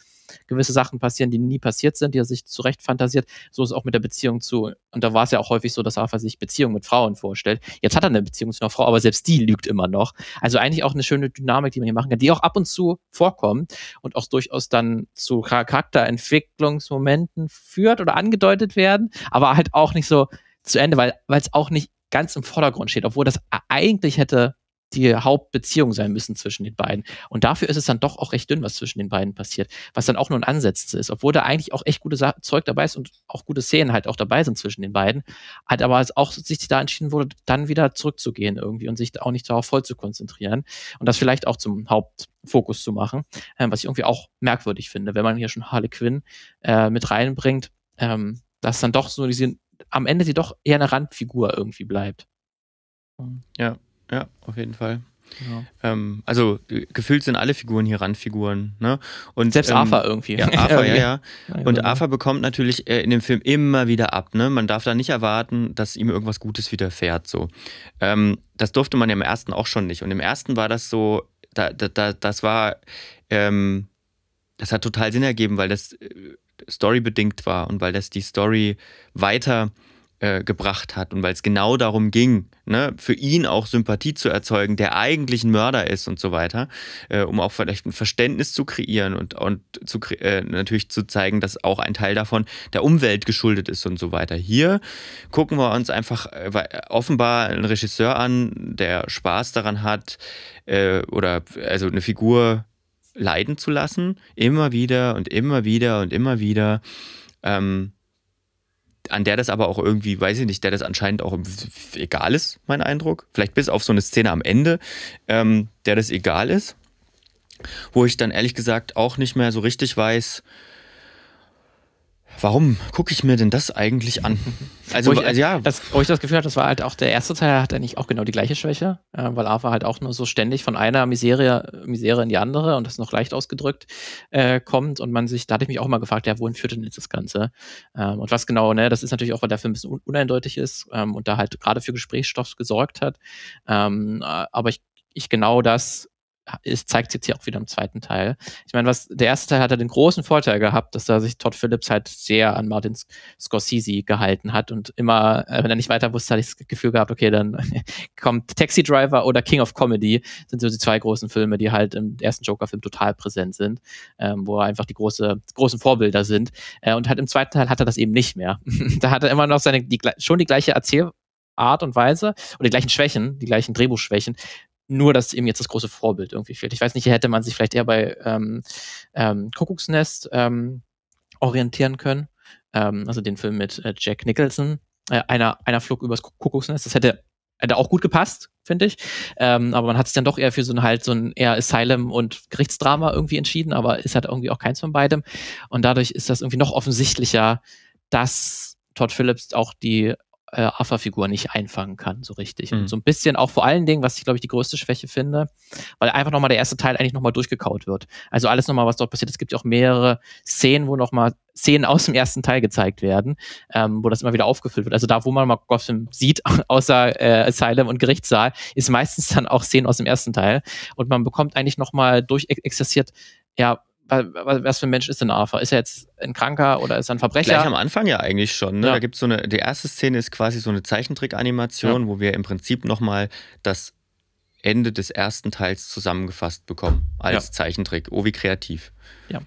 [SPEAKER 2] gewisse Sachen passieren, die nie passiert sind, die er sich zurecht fantasiert. So ist es auch mit der Beziehung zu, und da war es ja auch häufig so, dass Arthur sich Beziehungen mit Frauen vorstellt. Jetzt hat er eine Beziehung zu einer Frau, aber selbst die lügt immer noch. Also eigentlich auch eine schöne Dynamik, die man hier machen kann, die auch ab und zu vorkommt und auch durchaus dann zu Charakterentwicklungsmomenten führt oder angedeutet werden, aber halt auch nicht so zu Ende, weil es auch nicht ganz im Vordergrund steht, obwohl das eigentlich hätte die Hauptbeziehung sein müssen zwischen den beiden. Und dafür ist es dann doch auch recht dünn, was zwischen den beiden passiert, was dann auch nur ein Ansatz ist, obwohl da eigentlich auch echt gutes Zeug dabei ist und auch gute Szenen halt auch dabei sind zwischen den beiden, Hat aber auch sich da entschieden wurde, dann wieder zurückzugehen irgendwie und sich auch nicht darauf voll zu konzentrieren und das vielleicht auch zum Hauptfokus zu machen, ähm, was ich irgendwie auch merkwürdig finde, wenn man hier schon Harley Quinn äh, mit reinbringt, ähm, dass dann doch so diese am Ende sie doch eher eine Randfigur irgendwie bleibt. Ja, ja, auf jeden Fall.
[SPEAKER 1] Ja. Ähm, also äh, gefühlt sind alle Figuren hier Randfiguren. Ne? Und, Selbst ähm, Arthur irgendwie. Ja, Arthur, ja, ja. Und genau. Arthur bekommt natürlich äh, in dem Film immer wieder ab. Ne? Man darf da nicht erwarten, dass ihm irgendwas Gutes widerfährt. So. Ähm, das durfte man ja im ersten auch schon nicht. Und im ersten war das so, da, da, das war, ähm, das hat total Sinn ergeben, weil das äh, storybedingt war und weil das die Story weiter äh, gebracht hat und weil es genau darum ging, ne, für ihn auch Sympathie zu erzeugen, der eigentlich ein Mörder ist und so weiter, äh, um auch vielleicht ein Verständnis zu kreieren und, und zu, äh, natürlich zu zeigen, dass auch ein Teil davon der Umwelt geschuldet ist und so weiter. Hier gucken wir uns einfach äh, offenbar einen Regisseur an, der Spaß daran hat äh, oder also eine Figur leiden zu lassen, immer wieder und immer wieder und immer wieder. Ähm, an der das aber auch irgendwie, weiß ich nicht, der das anscheinend auch egal ist, mein Eindruck. Vielleicht bis auf so eine Szene am Ende, ähm, der das egal ist. Wo ich dann ehrlich gesagt auch nicht mehr so richtig weiß, warum gucke ich mir denn das eigentlich an? Also, ich, also ja.
[SPEAKER 2] Das, wo ich das Gefühl hatte, das war halt auch der erste Teil, hat eigentlich auch genau die gleiche Schwäche, äh, weil Ava halt auch nur so ständig von einer Misere, Misere in die andere und das noch leicht ausgedrückt äh, kommt und man sich, da hatte ich mich auch mal gefragt, ja, wohin führt denn jetzt das Ganze? Ähm, und was genau, ne, das ist natürlich auch, weil der Film ein bisschen uneindeutig ist ähm, und da halt gerade für Gesprächsstoff gesorgt hat. Ähm, äh, aber ich, ich genau das ist, zeigt jetzt hier auch wieder im zweiten Teil. Ich meine, was der erste Teil hat er den großen Vorteil gehabt, dass da sich Todd Phillips halt sehr an Martin Scorsese gehalten hat und immer, äh, wenn er nicht weiter wusste, hatte ich das Gefühl gehabt, okay, dann kommt Taxi Driver oder King of Comedy, sind so die zwei großen Filme, die halt im ersten Joker-Film total präsent sind, ähm, wo er einfach die große, großen Vorbilder sind. Äh, und halt im zweiten Teil hat er das eben nicht mehr. da hat er immer noch seine, die, schon die gleiche Erzähl Art und Weise und die gleichen Schwächen, die gleichen Drehbuchschwächen, nur, dass eben jetzt das große Vorbild irgendwie fehlt. Ich weiß nicht, hier hätte man sich vielleicht eher bei ähm, ähm, Kuckucksnest ähm, orientieren können. Ähm, also den Film mit äh, Jack Nicholson. Äh, einer, einer flog übers Kuckucksnest. Das hätte, hätte auch gut gepasst, finde ich. Ähm, aber man hat es dann doch eher für so ein halt so ein eher Asylum und Gerichtsdrama irgendwie entschieden, aber ist halt irgendwie auch keins von beidem. Und dadurch ist das irgendwie noch offensichtlicher, dass Todd Phillips auch die äh, Alpha-Figur nicht einfangen kann, so richtig. Mhm. Und so ein bisschen auch vor allen Dingen, was ich glaube ich die größte Schwäche finde, weil einfach nochmal der erste Teil eigentlich nochmal durchgekaut wird. Also alles nochmal, was dort passiert. Es gibt ja auch mehrere Szenen, wo nochmal Szenen aus dem ersten Teil gezeigt werden, ähm, wo das immer wieder aufgefüllt wird. Also da, wo man mal Gotham sieht, außer äh, Asylum und Gerichtssaal, ist meistens dann auch Szenen aus dem ersten Teil. Und man bekommt eigentlich nochmal durchexerziert, ja, was für ein Mensch ist denn Arthur? Ist er jetzt ein Kranker oder ist er ein Verbrecher? Gleich am Anfang ja eigentlich schon. Ne? Ja. Da gibt so eine, die erste Szene ist quasi so eine
[SPEAKER 1] Zeichentrickanimation, ja. wo wir im Prinzip nochmal das Ende des ersten Teils zusammengefasst bekommen als ja. Zeichentrick. Oh, wie kreativ.
[SPEAKER 2] Ja.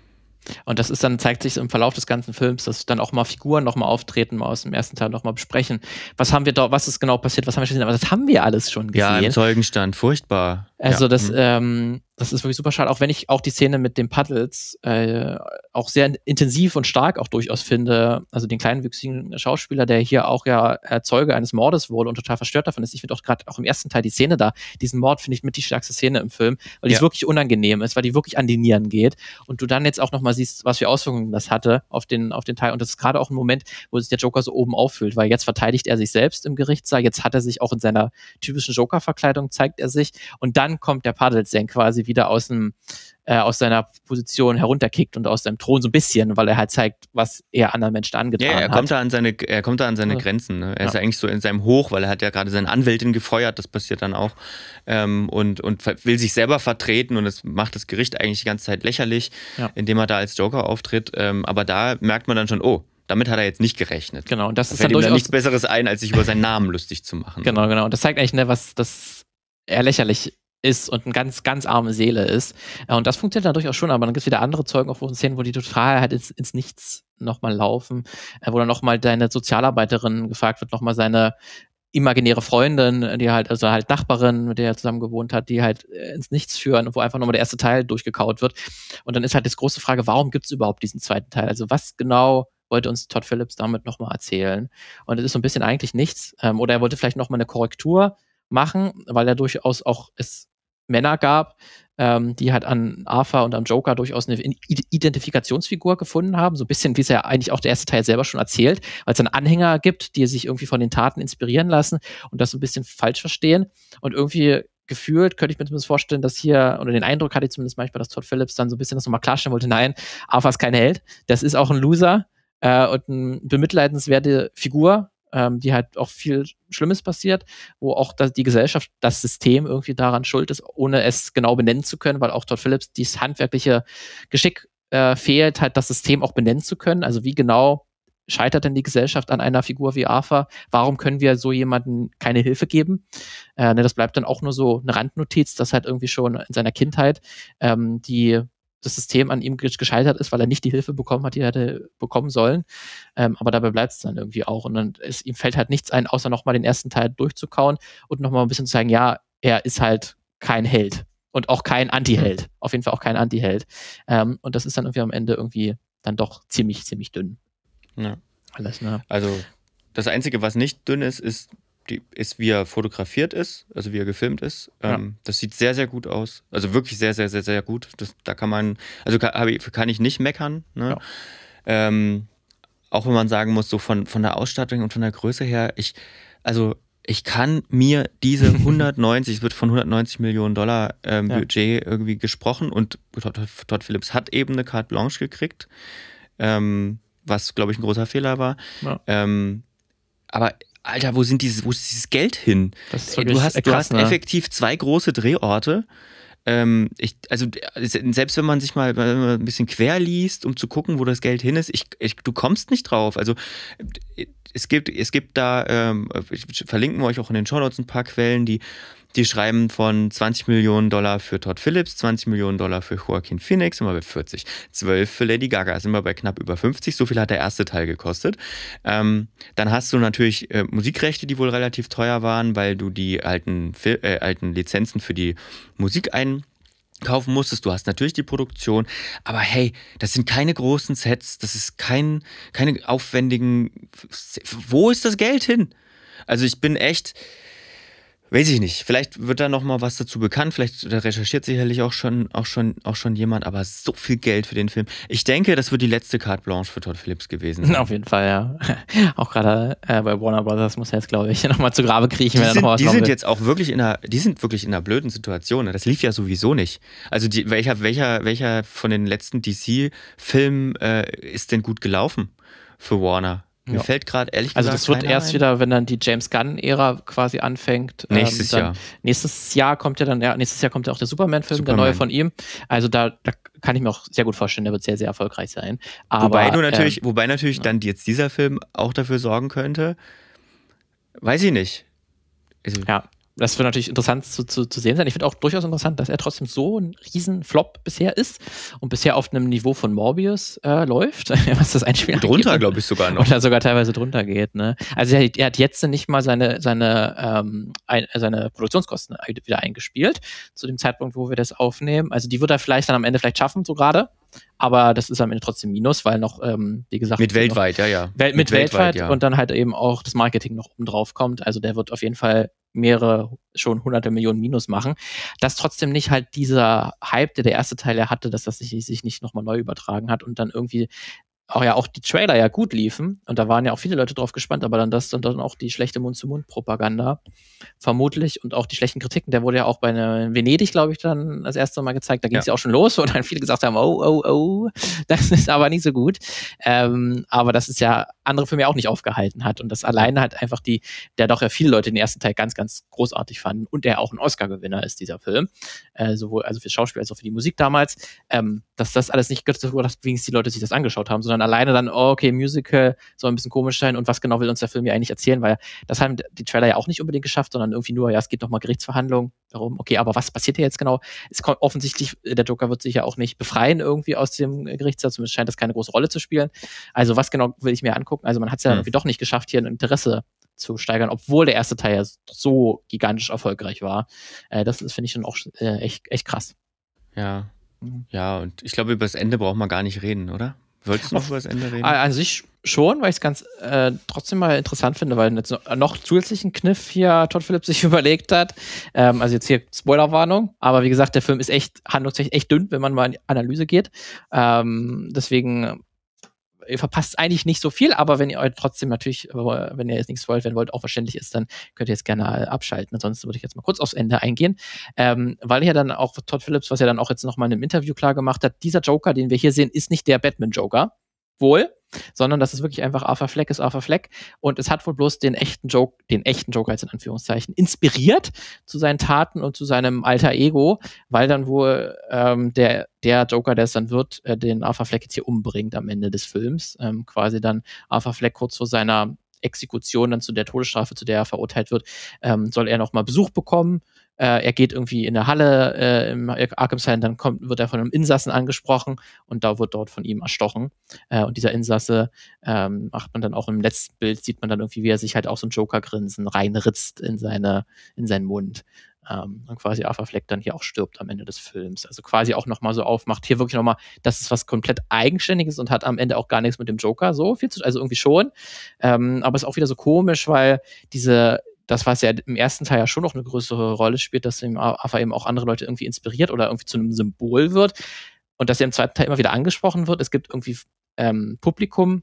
[SPEAKER 2] Und das ist dann, zeigt sich im Verlauf des ganzen Films, dass dann auch mal Figuren nochmal auftreten, mal aus dem ersten Teil nochmal besprechen. Was haben wir da, was ist genau passiert, was haben wir schon gesehen? Aber das haben wir alles schon gesehen. Ja, im
[SPEAKER 1] Zeugenstand, furchtbar. Also ja. das, mhm.
[SPEAKER 2] ähm, das ist wirklich super schade, auch wenn ich auch die Szene mit den Puddles äh, auch sehr intensiv und stark auch durchaus finde. Also den kleinwüchsigen Schauspieler, der hier auch ja äh, Zeuge eines Mordes wurde und total verstört davon ist. Ich finde auch gerade auch im ersten Teil die Szene da, diesen Mord finde ich mit die stärkste Szene im Film, weil die ja. wirklich unangenehm ist, weil die wirklich an die Nieren geht und du dann jetzt auch nochmal siehst, was für Auswirkungen das hatte auf den, auf den Teil. Und das ist gerade auch ein Moment, wo sich der Joker so oben auffühlt, weil jetzt verteidigt er sich selbst im Gerichtssaal, jetzt hat er sich auch in seiner typischen Joker-Verkleidung, zeigt er sich und dann kommt der Puddles, der quasi wieder aus, dem, äh, aus seiner Position herunterkickt und aus seinem Thron so ein bisschen, weil er halt zeigt, was er anderen Menschen angetan ja, er hat. Kommt da
[SPEAKER 1] an seine, er kommt da an seine Grenzen. Ne? Er ja. ist eigentlich so in seinem Hoch, weil er hat ja gerade seine Anwältin gefeuert, das passiert dann auch, ähm, und, und will sich selber vertreten und das macht das Gericht eigentlich die ganze Zeit lächerlich, ja. indem er da als Joker auftritt. Ähm, aber da merkt man dann schon, oh, damit hat er jetzt nicht gerechnet. Genau, und das da ist dann durchaus nichts Besseres ein, als sich über seinen Namen
[SPEAKER 2] lustig zu machen. Genau, genau. Und das zeigt eigentlich, ne, was das er lächerlich ist ist und eine ganz, ganz arme Seele ist. Äh, und das funktioniert dann durchaus schon, aber dann gibt es wieder andere Zeugen auf großen Szenen, wo die total halt ins, ins Nichts nochmal laufen, äh, wo dann nochmal deine Sozialarbeiterin gefragt wird, nochmal seine imaginäre Freundin, äh, die halt, also halt Nachbarin, mit der er zusammen gewohnt hat, die halt ins Nichts führen, wo einfach nochmal der erste Teil durchgekaut wird. Und dann ist halt das große Frage, warum gibt es überhaupt diesen zweiten Teil? Also was genau wollte uns Todd Phillips damit nochmal erzählen? Und es ist so ein bisschen eigentlich nichts. Ähm, oder er wollte vielleicht nochmal eine Korrektur machen, weil er durchaus auch es Männer gab, ähm, die halt an Arthur und am Joker durchaus eine Identifikationsfigur gefunden haben, so ein bisschen wie es ja eigentlich auch der erste Teil selber schon erzählt, weil es dann Anhänger gibt, die sich irgendwie von den Taten inspirieren lassen und das so ein bisschen falsch verstehen und irgendwie gefühlt, könnte ich mir zumindest vorstellen, dass hier, oder den Eindruck hatte ich zumindest manchmal, dass Todd Phillips dann so ein bisschen das nochmal klarstellen wollte, nein, Arthur ist kein Held, das ist auch ein Loser äh, und eine bemitleidenswerte Figur, ähm, die halt auch viel Schlimmes passiert, wo auch die Gesellschaft, das System irgendwie daran schuld ist, ohne es genau benennen zu können, weil auch Todd Phillips dieses handwerkliche Geschick äh, fehlt, halt das System auch benennen zu können. Also wie genau scheitert denn die Gesellschaft an einer Figur wie AFA? Warum können wir so jemanden keine Hilfe geben? Äh, ne, das bleibt dann auch nur so eine Randnotiz, dass halt irgendwie schon in seiner Kindheit ähm, die das System an ihm gescheitert ist, weil er nicht die Hilfe bekommen hat, die er hätte bekommen sollen. Ähm, aber dabei bleibt es dann irgendwie auch. Und dann ist, ihm fällt halt nichts ein, außer nochmal den ersten Teil durchzukauen und nochmal ein bisschen zu sagen, ja, er ist halt kein Held und auch kein Anti-Held. Auf jeden Fall auch kein Anti-Held. Ähm, und das ist dann irgendwie am Ende irgendwie dann doch ziemlich, ziemlich dünn. Ja. Alles, ne?
[SPEAKER 1] Also das Einzige, was nicht dünn ist, ist die ist, wie er fotografiert ist, also wie er gefilmt ist. Ähm, ja. Das sieht sehr, sehr gut aus. Also wirklich sehr, sehr, sehr, sehr gut. Das, da kann man, also kann, ich, kann ich nicht meckern. Ne? Ja. Ähm, auch wenn man sagen muss, so von, von der Ausstattung und von der Größe her, ich, also ich kann mir diese 190, es wird von 190 Millionen Dollar ähm, ja. Budget irgendwie gesprochen und Todd, Todd, Phillips hat eben eine Carte Blanche gekriegt, ähm, was glaube ich ein großer Fehler war. Ja. Ähm, aber Alter, wo sind dieses, wo ist dieses Geld hin? Äh, du hast, krass, du hast ne? effektiv zwei große Drehorte. Ähm, ich, also selbst wenn man sich mal ein bisschen quer liest, um zu gucken, wo das Geld hin ist, ich, ich, du kommst nicht drauf. Also es gibt, es gibt da, ähm, ich verlinken wir euch auch in den Show Notes ein paar Quellen, die die schreiben von 20 Millionen Dollar für Todd Phillips, 20 Millionen Dollar für Joaquin Phoenix, sind wir bei 40. 12 für Lady Gaga, sind wir bei knapp über 50. So viel hat der erste Teil gekostet. Ähm, dann hast du natürlich äh, Musikrechte, die wohl relativ teuer waren, weil du die alten, Fil äh, alten Lizenzen für die Musik ein kaufen musstest. Du hast natürlich die Produktion, aber hey, das sind keine großen Sets, das ist kein, keine aufwendigen. Wo ist das Geld hin? Also ich bin echt, Weiß ich nicht. Vielleicht wird da noch mal was dazu bekannt. Vielleicht recherchiert sicherlich auch schon, auch schon, auch schon jemand. Aber so viel Geld für den Film. Ich denke, das wird die letzte Carte Blanche für Todd Phillips gewesen. Sein. Auf jeden Fall, ja. Auch gerade
[SPEAKER 2] äh, bei Warner Brothers muss er jetzt, glaube ich, noch mal zu Grabe kriechen, die wenn sind, er noch was Die sind jetzt
[SPEAKER 1] auch wirklich in einer, die sind wirklich in einer blöden Situation. Ne? Das lief ja sowieso nicht. Also die, welcher, welcher, welcher von den letzten DC-Filmen äh, ist denn gut gelaufen für Warner? Mir ja. fällt gerade ehrlich also gesagt. Also das wird erst ein. wieder,
[SPEAKER 2] wenn dann die James Gunn-Ära quasi anfängt. Ähm, nächstes ähm, Jahr. Nächstes Jahr kommt ja dann, ja, nächstes Jahr kommt ja auch der Superman-Film, Superman. der neue von ihm. Also da, da, kann ich mir auch sehr gut vorstellen, der wird sehr, sehr erfolgreich sein. Aber, wobei natürlich, ähm,
[SPEAKER 1] wobei natürlich ja. dann jetzt dieser Film auch dafür sorgen könnte. Weiß ich
[SPEAKER 2] nicht. Also, ja das wird natürlich interessant zu, zu, zu sehen sein. Ich finde auch durchaus interessant, dass er trotzdem so ein Riesenflop bisher ist und bisher auf einem Niveau von Morbius äh, läuft, was das Einspiel Drunter, glaube ich, sogar noch. Oder sogar teilweise drunter geht. Ne? Also er, er, hat jetzt nicht mal seine, seine, ähm, ein, seine Produktionskosten wieder eingespielt, zu dem Zeitpunkt, wo wir das aufnehmen. Also die wird er vielleicht dann am Ende vielleicht schaffen, so gerade aber das ist am Ende trotzdem Minus, weil noch, ähm, wie gesagt. Mit weltweit, noch, ja, ja. Wel mit, mit, weltweit, weltweit ja. und dann halt eben auch das Marketing noch oben drauf kommt. Also der wird auf jeden Fall mehrere, schon hunderte Millionen Minus machen. Dass trotzdem nicht halt dieser Hype, der der erste Teil ja hatte, dass das sich, sich nicht nochmal neu übertragen hat und dann irgendwie auch ja auch die Trailer ja gut liefen und da waren ja auch viele Leute drauf gespannt, aber dann das und dann auch die schlechte Mund-zu-Mund-Propaganda vermutlich und auch die schlechten Kritiken, der wurde ja auch bei Venedig, glaube ich, dann das erste Mal gezeigt. Da ging es ja. ja. auch schon los, wo dann viele gesagt haben, oh, oh, oh, das ist aber nicht so gut. Ähm, aber das ist ja andere Filme auch nicht aufgehalten hat und das alleine hat einfach die, der doch ja viele Leute den ersten Teil ganz, ganz großartig fanden und der auch ein Oscar-Gewinner ist, dieser Film, äh, sowohl also für Schauspiel als auch für die Musik damals, ähm, dass das alles nicht dazu hat, wie die Leute sich das angeschaut haben, sondern sondern alleine dann, oh, okay, Musical soll ein bisschen komisch sein und was genau will uns der Film ja eigentlich erzählen, weil das haben die Trailer ja auch nicht unbedingt geschafft, sondern irgendwie nur, ja, es geht nochmal Gerichtsverhandlungen darum, okay, aber was passiert hier jetzt genau? Es kommt offensichtlich, äh, der Joker wird sich ja auch nicht befreien irgendwie aus dem Gerichtssaal, zumindest scheint das keine große Rolle zu spielen. Also was genau will ich mir angucken? Also man hat es ja mhm. irgendwie doch nicht geschafft, hier ein Interesse zu steigern, obwohl der erste Teil ja so gigantisch erfolgreich war. Äh, das finde ich dann auch äh, echt, echt krass.
[SPEAKER 1] Ja. Mhm. Ja, und ich glaube, über das Ende braucht man gar nicht reden, oder? Wolltest du noch über das Ende reden? An
[SPEAKER 2] sich schon, weil ich es ganz äh, trotzdem mal interessant finde, weil jetzt noch zusätzlichen Kniff hier Todd Phillips sich überlegt hat. Ähm, also jetzt hier Spoilerwarnung, aber wie gesagt, der Film ist echt handlungstechnisch echt dünn, wenn man mal in die Analyse geht. Ähm, deswegen ihr verpasst eigentlich nicht so viel, aber wenn ihr euch trotzdem natürlich, äh, wenn ihr jetzt nichts wollt, wenn wollt, auch verständlich ist, dann könnt ihr jetzt gerne abschalten. Ansonsten würde ich jetzt mal kurz aufs Ende eingehen, ähm, weil ja dann auch Todd Phillips, was er dann auch jetzt nochmal in einem Interview klar gemacht hat, dieser Joker, den wir hier sehen, ist nicht der Batman-Joker. Wohl, sondern das ist wirklich einfach Arthur Fleck ist Arthur Fleck und es hat wohl bloß den echten Joke, den echten Joker jetzt in Anführungszeichen, inspiriert zu seinen Taten und zu seinem alter Ego, weil dann wohl ähm, der, der Joker, der es dann wird, äh, den Arthur Fleck jetzt hier umbringt am Ende des Films, ähm, quasi dann Arthur Fleck kurz vor seiner Exekution dann zu der Todesstrafe, zu der er verurteilt wird, ähm, soll er nochmal Besuch bekommen äh, er geht irgendwie in der Halle äh, im Arkham Asylum, dann kommt, wird er von einem Insassen angesprochen und da wird dort von ihm erstochen. Äh, und dieser Insasse ähm, macht man dann auch im letzten Bild, sieht man dann irgendwie, wie er sich halt auch so ein Joker-Grinsen reinritzt in, seine, in seinen Mund. Ähm, und quasi Arthur Fleck dann hier auch stirbt am Ende des Films. Also quasi auch nochmal so aufmacht, hier wirklich nochmal, das ist was komplett Eigenständiges und hat am Ende auch gar nichts mit dem Joker so viel zu, also irgendwie schon. Ähm, aber ist auch wieder so komisch, weil diese das, was ja im ersten Teil ja schon noch eine größere Rolle spielt, dass Arthur eben auch andere Leute irgendwie inspiriert oder irgendwie zu einem Symbol wird. Und dass er im zweiten Teil immer wieder angesprochen wird. Es gibt irgendwie ähm, Publikum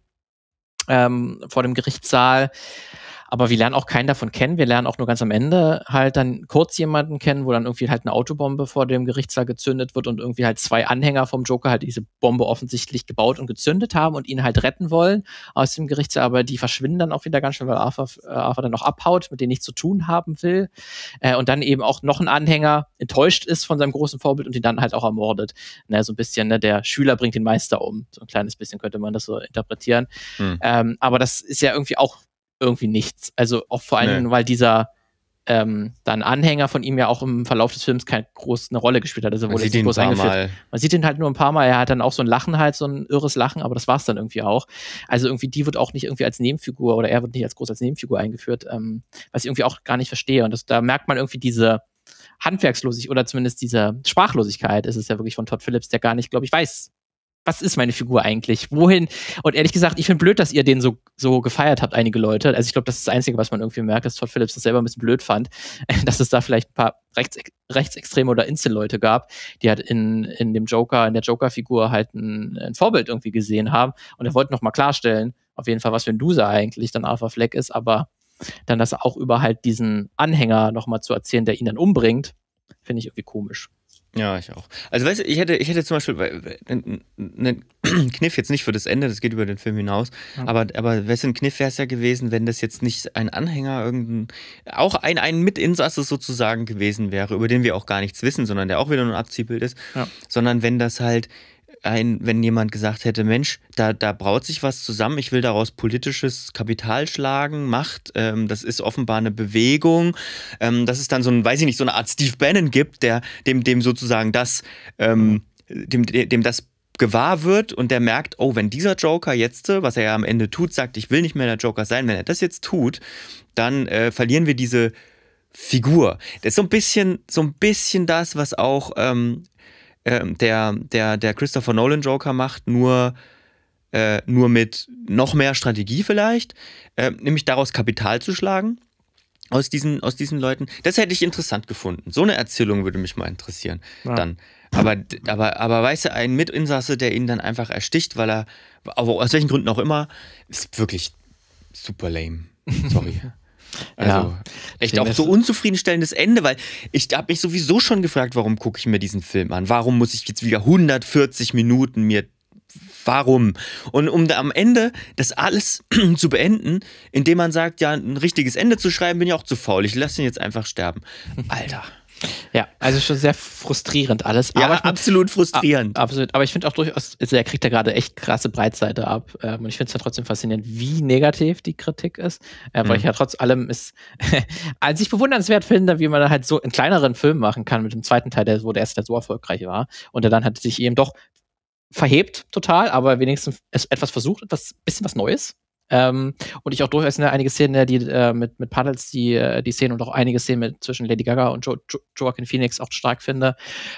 [SPEAKER 2] ähm, vor dem Gerichtssaal aber wir lernen auch keinen davon kennen. Wir lernen auch nur ganz am Ende halt dann kurz jemanden kennen, wo dann irgendwie halt eine Autobombe vor dem Gerichtssaal gezündet wird und irgendwie halt zwei Anhänger vom Joker halt diese Bombe offensichtlich gebaut und gezündet haben und ihn halt retten wollen aus dem Gerichtssaal. Aber die verschwinden dann auch wieder ganz schnell, weil Arthur, äh, Arthur dann noch abhaut, mit denen nichts zu tun haben will. Äh, und dann eben auch noch ein Anhänger enttäuscht ist von seinem großen Vorbild und ihn dann halt auch ermordet. Na, ne, so ein bisschen, ne, der Schüler bringt den Meister um. So ein kleines bisschen könnte man das so interpretieren. Hm. Ähm, aber das ist ja irgendwie auch irgendwie nichts. Also auch vor allem, nee. weil dieser ähm, dann Anhänger von ihm ja auch im Verlauf des Films keine große Rolle gespielt hat. Also wurde nicht groß eingeführt. Mal. Man sieht ihn halt nur ein paar Mal. Er hat dann auch so ein Lachen halt, so ein irres Lachen, aber das war es dann irgendwie auch. Also irgendwie, die wird auch nicht irgendwie als Nebenfigur oder er wird nicht als groß als Nebenfigur eingeführt, ähm, was ich irgendwie auch gar nicht verstehe. Und das, da merkt man irgendwie diese Handwerkslosigkeit oder zumindest diese Sprachlosigkeit ist es ja wirklich von Todd Phillips, der gar nicht, glaube ich, weiß, was ist meine Figur eigentlich? Wohin? Und ehrlich gesagt, ich finde blöd, dass ihr den so, so gefeiert habt, einige Leute. Also ich glaube, das ist das Einzige, was man irgendwie merkt, dass Todd Phillips das selber ein bisschen blöd fand, dass es da vielleicht ein paar Rechts, Rechtsextreme oder Insel-Leute gab, die halt in, in dem Joker, in der Joker-Figur halt ein, ein, Vorbild irgendwie gesehen haben. Und er wollte nochmal klarstellen, auf jeden Fall, was für ein Loser eigentlich dann Alpha Fleck ist, aber dann das auch über halt diesen Anhänger nochmal zu erzählen, der ihn dann umbringt, finde ich irgendwie komisch.
[SPEAKER 1] Ja, ich auch. Also weißt du, ich hätte, ich hätte zum Beispiel einen, Kniff jetzt nicht für das Ende, das geht über den Film hinaus, okay. aber, aber weißt du, ein Kniff wäre es ja gewesen, wenn das jetzt nicht ein Anhänger, irgendein, auch ein, ein Mitinsasse sozusagen gewesen wäre, über den wir auch gar nichts wissen, sondern der auch wieder nur ein Abziehbild ist, ja. sondern wenn das halt ein, wenn jemand gesagt hätte, Mensch, da, da braut sich was zusammen, ich will daraus politisches Kapital schlagen, Macht, ähm, das ist offenbar eine Bewegung, ähm, dass es dann so ein, weiß ich nicht, so eine Art Steve Bannon gibt, der dem, dem sozusagen das, ähm, dem, dem das gewahr wird und der merkt, oh, wenn dieser Joker jetzt, was er ja am Ende tut, sagt, ich will nicht mehr der Joker sein, wenn er das jetzt tut, dann äh, verlieren wir diese Figur. Das ist so ein bisschen, so ein bisschen das, was auch ähm, ähm, der, der, der Christopher Nolan Joker macht, nur, äh, nur mit noch mehr Strategie vielleicht, äh, nämlich daraus Kapital zu schlagen. Aus diesen, aus diesen Leuten. Das hätte ich interessant gefunden. So eine Erzählung würde mich mal interessieren. Ja. Dann. Aber, aber, aber weißt du, ein Mitinsasse, der ihn dann einfach ersticht, weil er, aus welchen Gründen auch immer, ist wirklich super lame. Sorry. Also ja, echt auch so unzufriedenstellendes Ende, weil ich habe mich sowieso schon gefragt, warum gucke ich mir diesen Film an? Warum muss ich jetzt wieder 140 Minuten mir warum? Und um da am Ende das alles zu beenden, indem man sagt, ja, ein richtiges Ende zu schreiben, bin ich auch zu faul. Ich lasse ihn jetzt einfach sterben. Alter. Ja, also schon sehr frustrierend alles. Ja, aber absolut mein, frustrierend.
[SPEAKER 2] Ab, ah, absolut. Aber ich finde auch durchaus, also er kriegt da gerade echt krasse Breitseite ab. Ähm, und ich finde es ja trotzdem faszinierend, wie negativ die Kritik ist. Äh, weil mhm. ich ja trotz allem ist, als ich bewundernswert finde, wie man halt so einen kleineren Film machen kann mit dem zweiten Teil, der, wo der erste so erfolgreich war. Und der dann hat sich eben doch verhebt total, aber wenigstens etwas versucht, etwas bisschen was Neues. Ähm, und ich auch durchaus ne, einige Szenen, äh, die äh, mit, mit Puddles, die, äh, die Szenen und auch einige Szenen mit, zwischen Lady Gaga und jo jo Joaquin Phoenix auch stark finde.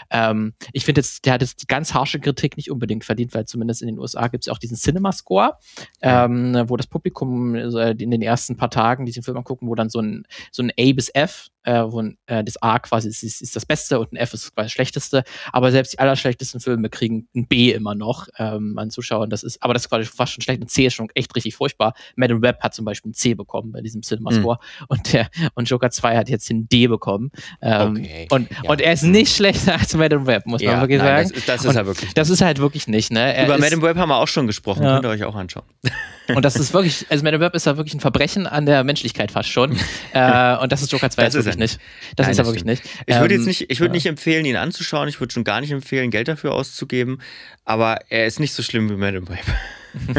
[SPEAKER 2] Ähm, ich finde jetzt, der hat jetzt die ganz harsche Kritik nicht unbedingt verdient, weil zumindest in den USA gibt es ja auch diesen Cinema-Score, ähm, wo das Publikum äh, in den ersten paar Tagen diesen Film angucken, wo dann so ein, so ein A bis F äh, wo ein, äh, das A quasi ist, ist, ist, das Beste und ein F ist quasi das Schlechteste. Aber selbst die allerschlechtesten Filme kriegen ein B immer noch ähm, an Zuschauern. Das ist, aber das ist quasi fast schon schlecht. Ein C ist schon echt richtig furchtbar. Madden Web hat zum Beispiel ein C bekommen bei diesem Cinemascore mhm. und der und Joker 2 hat jetzt ein D bekommen. Ähm, okay. und, ja. und er ist nicht schlechter als Madden Web, muss ja, man wirklich nein, sagen. Das ist, das ist er wirklich. Das ist halt wirklich nicht. Ne? Er Über Madden Web haben wir auch schon gesprochen. Ja. Könnt ihr euch auch anschauen. Und das ist wirklich, also Madden Web ist ja wirklich ein Verbrechen an der Menschlichkeit fast schon. äh, und das ist Joker 2 das ist wirklich nicht. Das Nein, ist er wirklich stimmt. nicht. Ich würde jetzt ähm, nicht, ich würde ja. Genau. nicht empfehlen, ihn anzuschauen. Ich würde schon
[SPEAKER 1] gar nicht empfehlen, Geld dafür auszugeben. Aber er ist nicht so schlimm wie Madame Web.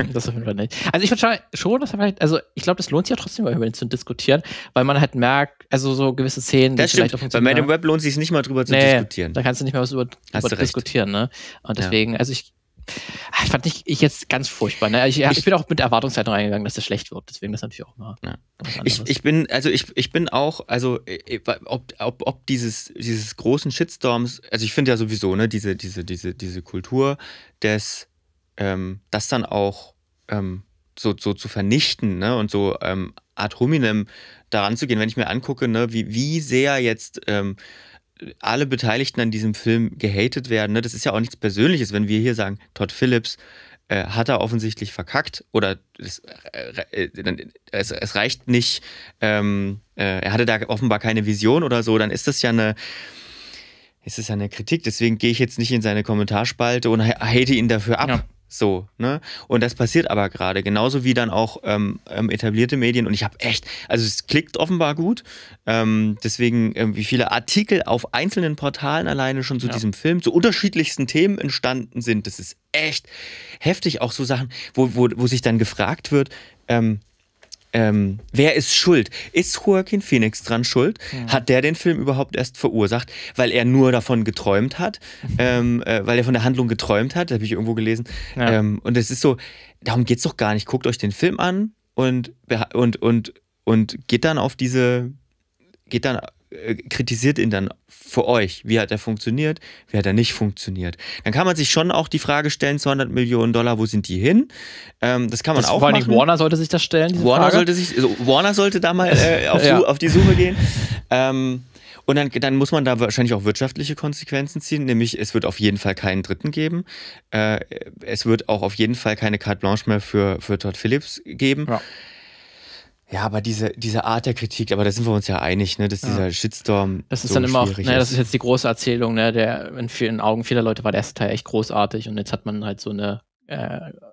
[SPEAKER 1] das auf
[SPEAKER 2] jeden Fall nicht. Also ich würde schon, dass vielleicht, also ich glaube, das lohnt sich ja trotzdem mal über ihn zu diskutieren, weil man halt merkt, also so gewisse Szenen, das die stimmt. vielleicht auch Bei Madame Web lohnt es sich nicht mal drüber zu nee, diskutieren. Da kannst du nicht mal was über, über diskutieren, ne? Und deswegen, ja. also ich Ah, ich fand ich, ich jetzt ganz furchtbar. Ne? Ich, ich, ich, bin auch mit Erwartungshaltung reingegangen, dass das schlecht wird. Deswegen das natürlich auch mal. Ja. Ich, ich bin, also ich, ich bin
[SPEAKER 1] auch, also äh, äh, ob, ob, ob dieses, dieses großen Shitstorms, also ich finde ja sowieso, ne, diese, diese, diese, diese Kultur des, ähm, das dann auch ähm, so, so zu vernichten ne, und so ähm, ad hominem daran zu gehen, wenn ich mir angucke, ne, wie, wie sehr jetzt ähm, alle Beteiligten an diesem Film gehatet werden. Ne? Das ist ja auch nichts Persönliches, wenn wir hier sagen, Todd Phillips äh, hat er offensichtlich verkackt oder es, äh, äh es, es reicht nicht, ähm, äh, er hatte da offenbar keine Vision oder so, dann ist das ja eine, ist das ja eine Kritik. Deswegen gehe ich jetzt nicht in seine Kommentarspalte und hate ihn dafür ab. Ja. So, ne? Und das passiert aber gerade, genauso wie dann auch ähm, ähm etablierte Medien. Und ich habe echt, also es klickt offenbar gut. Ähm, deswegen, wie viele Artikel auf einzelnen Portalen alleine schon zu ja. diesem Film, zu unterschiedlichsten Themen entstanden sind. Das ist echt heftig. Auch so Sachen, wo, wo, wo sich dann gefragt wird, ähm, ähm, wer ist schuld? Ist Joaquin Phoenix dran schuld? Ja. Hat der den Film überhaupt erst verursacht, weil er nur davon geträumt hat, ähm, äh, weil er von der Handlung geträumt hat? Habe ich irgendwo gelesen. Ja. Ähm, und es ist so, darum geht es doch gar nicht. Guckt euch den Film an und und und und geht dann auf diese geht dann äh, kritisiert ihn dann für euch. Wie hat er funktioniert? Wie hat er nicht funktioniert? Dann kann man sich schon auch die Frage stellen: 200 Millionen Dollar, wo sind die hin? Ähm, das kann man das auch. Vor allem Warner
[SPEAKER 2] sollte sich das stellen. Warner Frage. sollte sich,
[SPEAKER 1] also Warner sollte da mal äh, auf, ja. auf, die Suche gehen. Ähm, und dann, dann, muss man da wahrscheinlich auch wirtschaftliche Konsequenzen ziehen, nämlich es wird auf jeden Fall keinen Dritten geben. Äh, es wird auch auf jeden Fall keine Carte Blanche mehr für, für Todd Phillips geben. Ja. Ja, aber diese, diese Art der Kritik, aber da sind wir uns ja einig, ne, dass ja. dieser Shitstorm. Das ist so dann immer auch, naja, das ist jetzt
[SPEAKER 2] die große Erzählung, ne, der in vielen Augen vieler Leute war der erste Teil echt großartig und jetzt hat man halt so eine äh,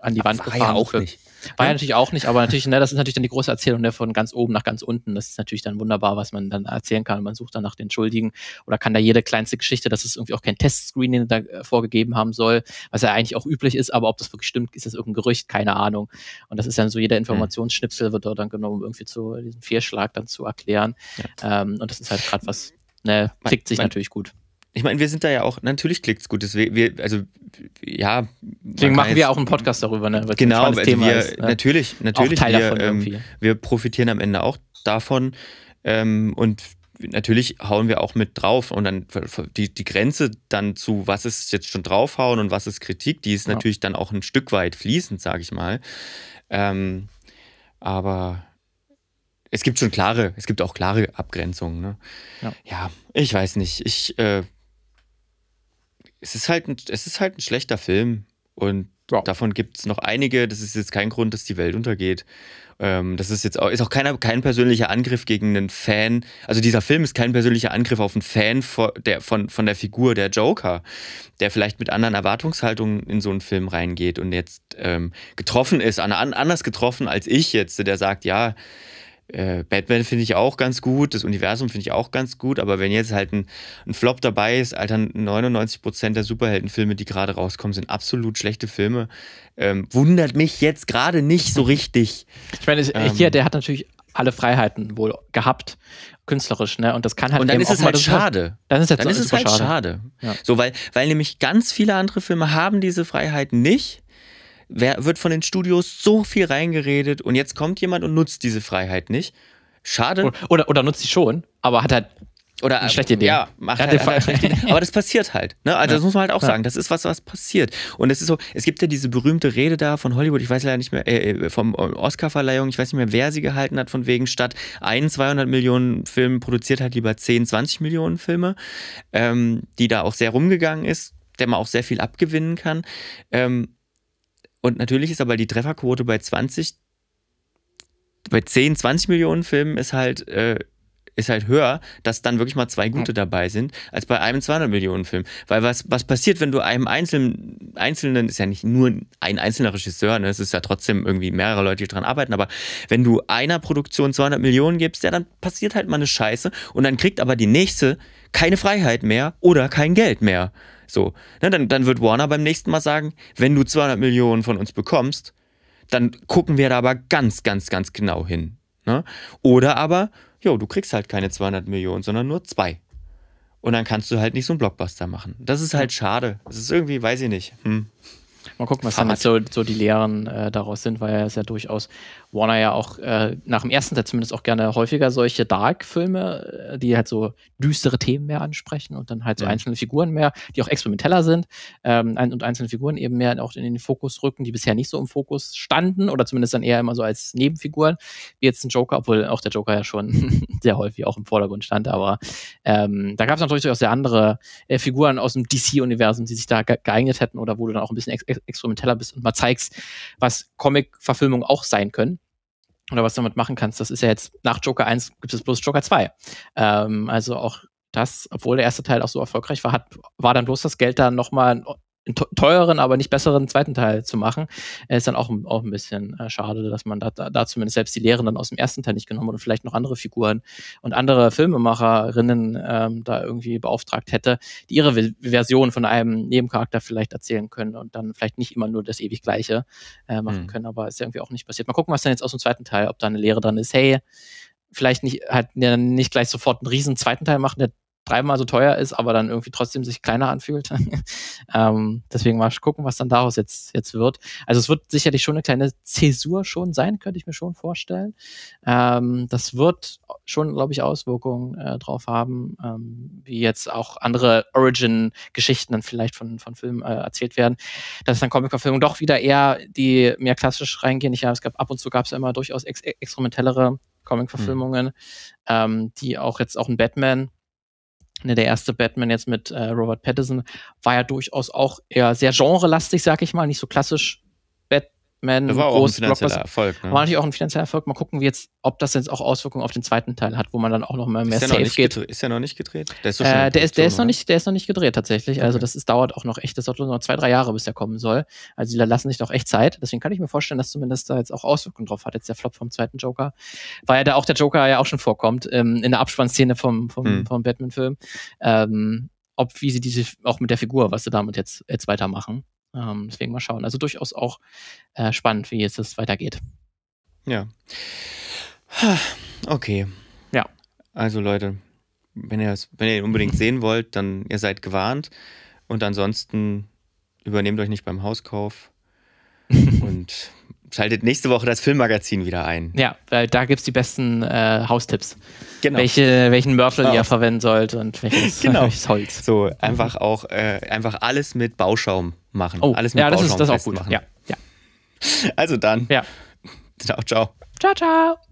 [SPEAKER 2] an die Wand war gefahren. Ja auch nicht. War ja natürlich auch nicht, aber natürlich, ne, das ist natürlich dann die große Erzählung ne, von ganz oben nach ganz unten. Das ist natürlich dann wunderbar, was man dann erzählen kann. Man sucht dann nach den Schuldigen oder kann da jede kleinste Geschichte, dass es irgendwie auch kein Testscreening da äh, vorgegeben haben soll, was ja eigentlich auch üblich ist, aber ob das wirklich stimmt, ist das irgendein Gerücht, keine Ahnung. Und das ist dann so, jeder hm. Informationsschnipsel wird dort dann genommen, um irgendwie zu diesem Fehlschlag dann zu erklären. Ja. Ähm, und das ist halt gerade was, ne, klickt sich man, natürlich gut ich meine, wir sind da ja auch, natürlich klingt
[SPEAKER 1] es gut. Wir, wir, also, ja. Deswegen machen jetzt, wir auch einen
[SPEAKER 2] Podcast darüber, ne? Weil genau, also Thema wir, ist, ne? natürlich, natürlich. Auch Teil wir, davon ähm, irgendwie.
[SPEAKER 1] wir profitieren am Ende auch davon. Ähm, und natürlich hauen wir auch mit drauf. Und dann die, die Grenze dann zu, was ist jetzt schon draufhauen und was ist Kritik, die ist ja. natürlich dann auch ein Stück weit fließend, sage ich mal. Ähm, aber es gibt schon klare, es gibt auch klare Abgrenzungen. Ne? Ja. ja. ich weiß nicht. Ich äh, es ist halt ein, es ist halt ein schlechter Film. Und ja. davon gibt es noch einige. Das ist jetzt kein Grund, dass die Welt untergeht. Ähm, das ist jetzt auch, ist auch keiner, kein persönlicher Angriff gegen einen Fan. Also dieser Film ist kein persönlicher Angriff auf einen Fan von der, von, von der Figur der Joker, der vielleicht mit anderen Erwartungshaltungen in so einen Film reingeht und jetzt ähm, getroffen ist, anders getroffen als ich jetzt, der sagt, ja, äh, Batman finde ich auch ganz gut, das Universum finde ich auch ganz gut, aber wenn jetzt halt ein, ein Flop dabei ist, Alter, 99% der Superheldenfilme, die gerade rauskommen, sind absolut schlechte Filme, ähm, wundert mich jetzt gerade
[SPEAKER 2] nicht so richtig. Ich meine, äh, hier, ähm. der hat natürlich alle Freiheiten wohl gehabt, künstlerisch, ne? Und das kann halt Und dann eben ist es halt schade. Dann ist, dann halt ist es halt schade. schade. Ja. So, weil, weil
[SPEAKER 1] nämlich ganz viele andere Filme haben diese Freiheiten nicht wer, wird von den Studios so viel reingeredet und jetzt kommt jemand und nutzt diese Freiheit nicht. Schade. Oder, oder, oder nutzt sie
[SPEAKER 2] schon, aber hat halt oder eine schlechte ähm, Idee. Ja, macht halt, halt schlechte Idee.
[SPEAKER 1] Aber das passiert halt. Ne? Also ja. das muss man halt auch ja. sagen. Das ist was, was passiert. Und es ist so, es gibt ja diese berühmte Rede da von Hollywood, ich weiß leider nicht mehr, äh, äh vom äh, Oscar-Verleihung, ich weiß nicht mehr, wer sie gehalten hat, von wegen statt ein 200 Millionen Filmen produziert halt lieber 10, 20 Millionen Filme, ähm, die da auch sehr rumgegangen ist, der man auch sehr viel abgewinnen kann. Ähm, und natürlich ist aber die Trefferquote bei 20, bei 10, 20 Millionen Filmen ist halt äh, ist halt höher, dass dann wirklich mal zwei gute dabei sind, als bei einem 200 Millionen Film. Weil was, was passiert, wenn du einem einzelnen, einzelnen, ist ja nicht nur ein einzelner Regisseur, ne? es ist ja trotzdem irgendwie mehrere Leute, die dran arbeiten, aber wenn du einer Produktion 200 Millionen gibst, ja, dann passiert halt mal eine Scheiße und dann kriegt aber die nächste keine Freiheit mehr oder kein Geld mehr. So, ne? dann, dann wird Warner beim nächsten Mal sagen, wenn du 200 Millionen von uns bekommst, dann gucken wir da aber ganz, ganz, ganz genau hin. Ne? Oder aber, jo, du kriegst halt keine 200 Millionen, sondern nur zwei. Und dann kannst du halt nicht so einen Blockbuster machen. Das ist halt schade.
[SPEAKER 2] Das ist irgendwie, weiß ich nicht. Hm. Mal gucken, was dann halt so, so die Lehren äh, daraus sind, weil er ist ja durchaus Warner ja auch äh, nach dem ersten Teil zumindest auch gerne häufiger solche Dark-Filme, äh, die halt so düstere Themen mehr ansprechen und dann halt so ja. einzelne Figuren mehr, die auch experimenteller sind ähm, und einzelne Figuren eben mehr auch in den Fokus rücken, die bisher nicht so im Fokus standen oder zumindest dann eher immer so als Nebenfiguren, wie jetzt ein Joker, obwohl auch der Joker ja schon sehr häufig auch im Vordergrund stand, aber ähm, da gab es natürlich auch sehr andere äh, Figuren aus dem DC-Universum, die sich da geeignet hätten oder wo du dann auch ein bisschen ex experimenteller bist und mal zeigst, was Comic-Verfilmungen auch sein können oder was du damit machen kannst. Das ist ja jetzt nach Joker 1 gibt es bloß Joker 2. Ähm, also auch das, obwohl der erste Teil auch so erfolgreich war, hat, war dann bloß das Geld da nochmal teureren, aber nicht besseren zweiten Teil zu machen, äh, ist dann auch, auch ein bisschen äh, schade, dass man da, da, da, zumindest selbst die Lehren dann aus dem ersten Teil nicht genommen hat und vielleicht noch andere Figuren und andere Filmemacherinnen ähm, da irgendwie beauftragt hätte, die ihre v Version von einem Nebencharakter vielleicht erzählen können und dann vielleicht nicht immer nur das ewig Gleiche äh, machen mhm. können, aber ist ja irgendwie auch nicht passiert. Mal gucken, was dann jetzt aus dem zweiten Teil, ob da eine Lehre dran ist, hey, vielleicht nicht halt nicht gleich sofort einen riesen zweiten Teil machen, der dreimal so teuer ist, aber dann irgendwie trotzdem sich kleiner anfühlt. ähm, deswegen mal gucken, was dann daraus jetzt, jetzt wird. Also es wird sicherlich schon eine kleine Zäsur schon sein, könnte ich mir schon vorstellen. Ähm, das wird schon, glaube ich, Auswirkungen äh, drauf haben, ähm, wie jetzt auch andere Origin-Geschichten dann vielleicht von, von Filmen äh, erzählt werden, dass dann Comic-Verfilmungen doch wieder eher die mehr klassisch reingehen. Ich ja, es gab ab und zu gab es ja immer durchaus ex experimentellere Comic-Verfilmungen, mhm. ähm, die auch jetzt auch ein Batman Ne, der erste Batman jetzt mit äh, Robert Pattinson war ja durchaus auch eher sehr genrelastig, sag ich mal, nicht so klassisch man das war auch ein finanzieller Erfolg. Ne? War natürlich auch ein finanzieller Erfolg. Mal gucken, wie jetzt, ob das jetzt auch Auswirkungen auf den zweiten Teil hat, wo man dann auch noch mal mehr ist safe geht.
[SPEAKER 1] Ist der noch nicht gedreht? Der ist, so äh, der ist, der ist noch
[SPEAKER 2] nicht, der ist noch nicht gedreht tatsächlich. Also okay. Also das ist, dauert auch noch echt, das dauert noch zwei, drei Jahre, bis der kommen soll. Also die lassen sich doch echt Zeit. Deswegen kann ich mir vorstellen, dass zumindest da jetzt auch Auswirkungen drauf hat. Jetzt der Flop vom zweiten Joker, weil ja da auch der Joker ja auch schon vorkommt ähm, in der Abspannszene vom vom, hm. vom Batman-Film. Ähm, ob wie sie diese auch mit der Figur, was sie damit jetzt jetzt weitermachen. Ähm, deswegen mal schauen. Also durchaus auch äh, spannend, wie es weitergeht.
[SPEAKER 1] Ja. Okay. Ja. Also Leute, wenn ihr es, wenn ihr unbedingt sehen wollt, dann ihr seid gewarnt. Und ansonsten übernehmt euch nicht beim Hauskauf und schaltet nächste Woche das Filmmagazin wieder
[SPEAKER 2] ein. Ja, weil da gibt es die besten äh, Haustipps. Genau. Welche, welchen Mörtel oh. ihr verwenden sollt und welches, genau. welches Holz. So, einfach auch äh, einfach
[SPEAKER 1] alles mit Bauschaum machen. Oh, Alles mit ja, das ist das auch gut. Ja, ja. Also dann. Ja. Ciao, ciao.
[SPEAKER 2] Ciao, ciao.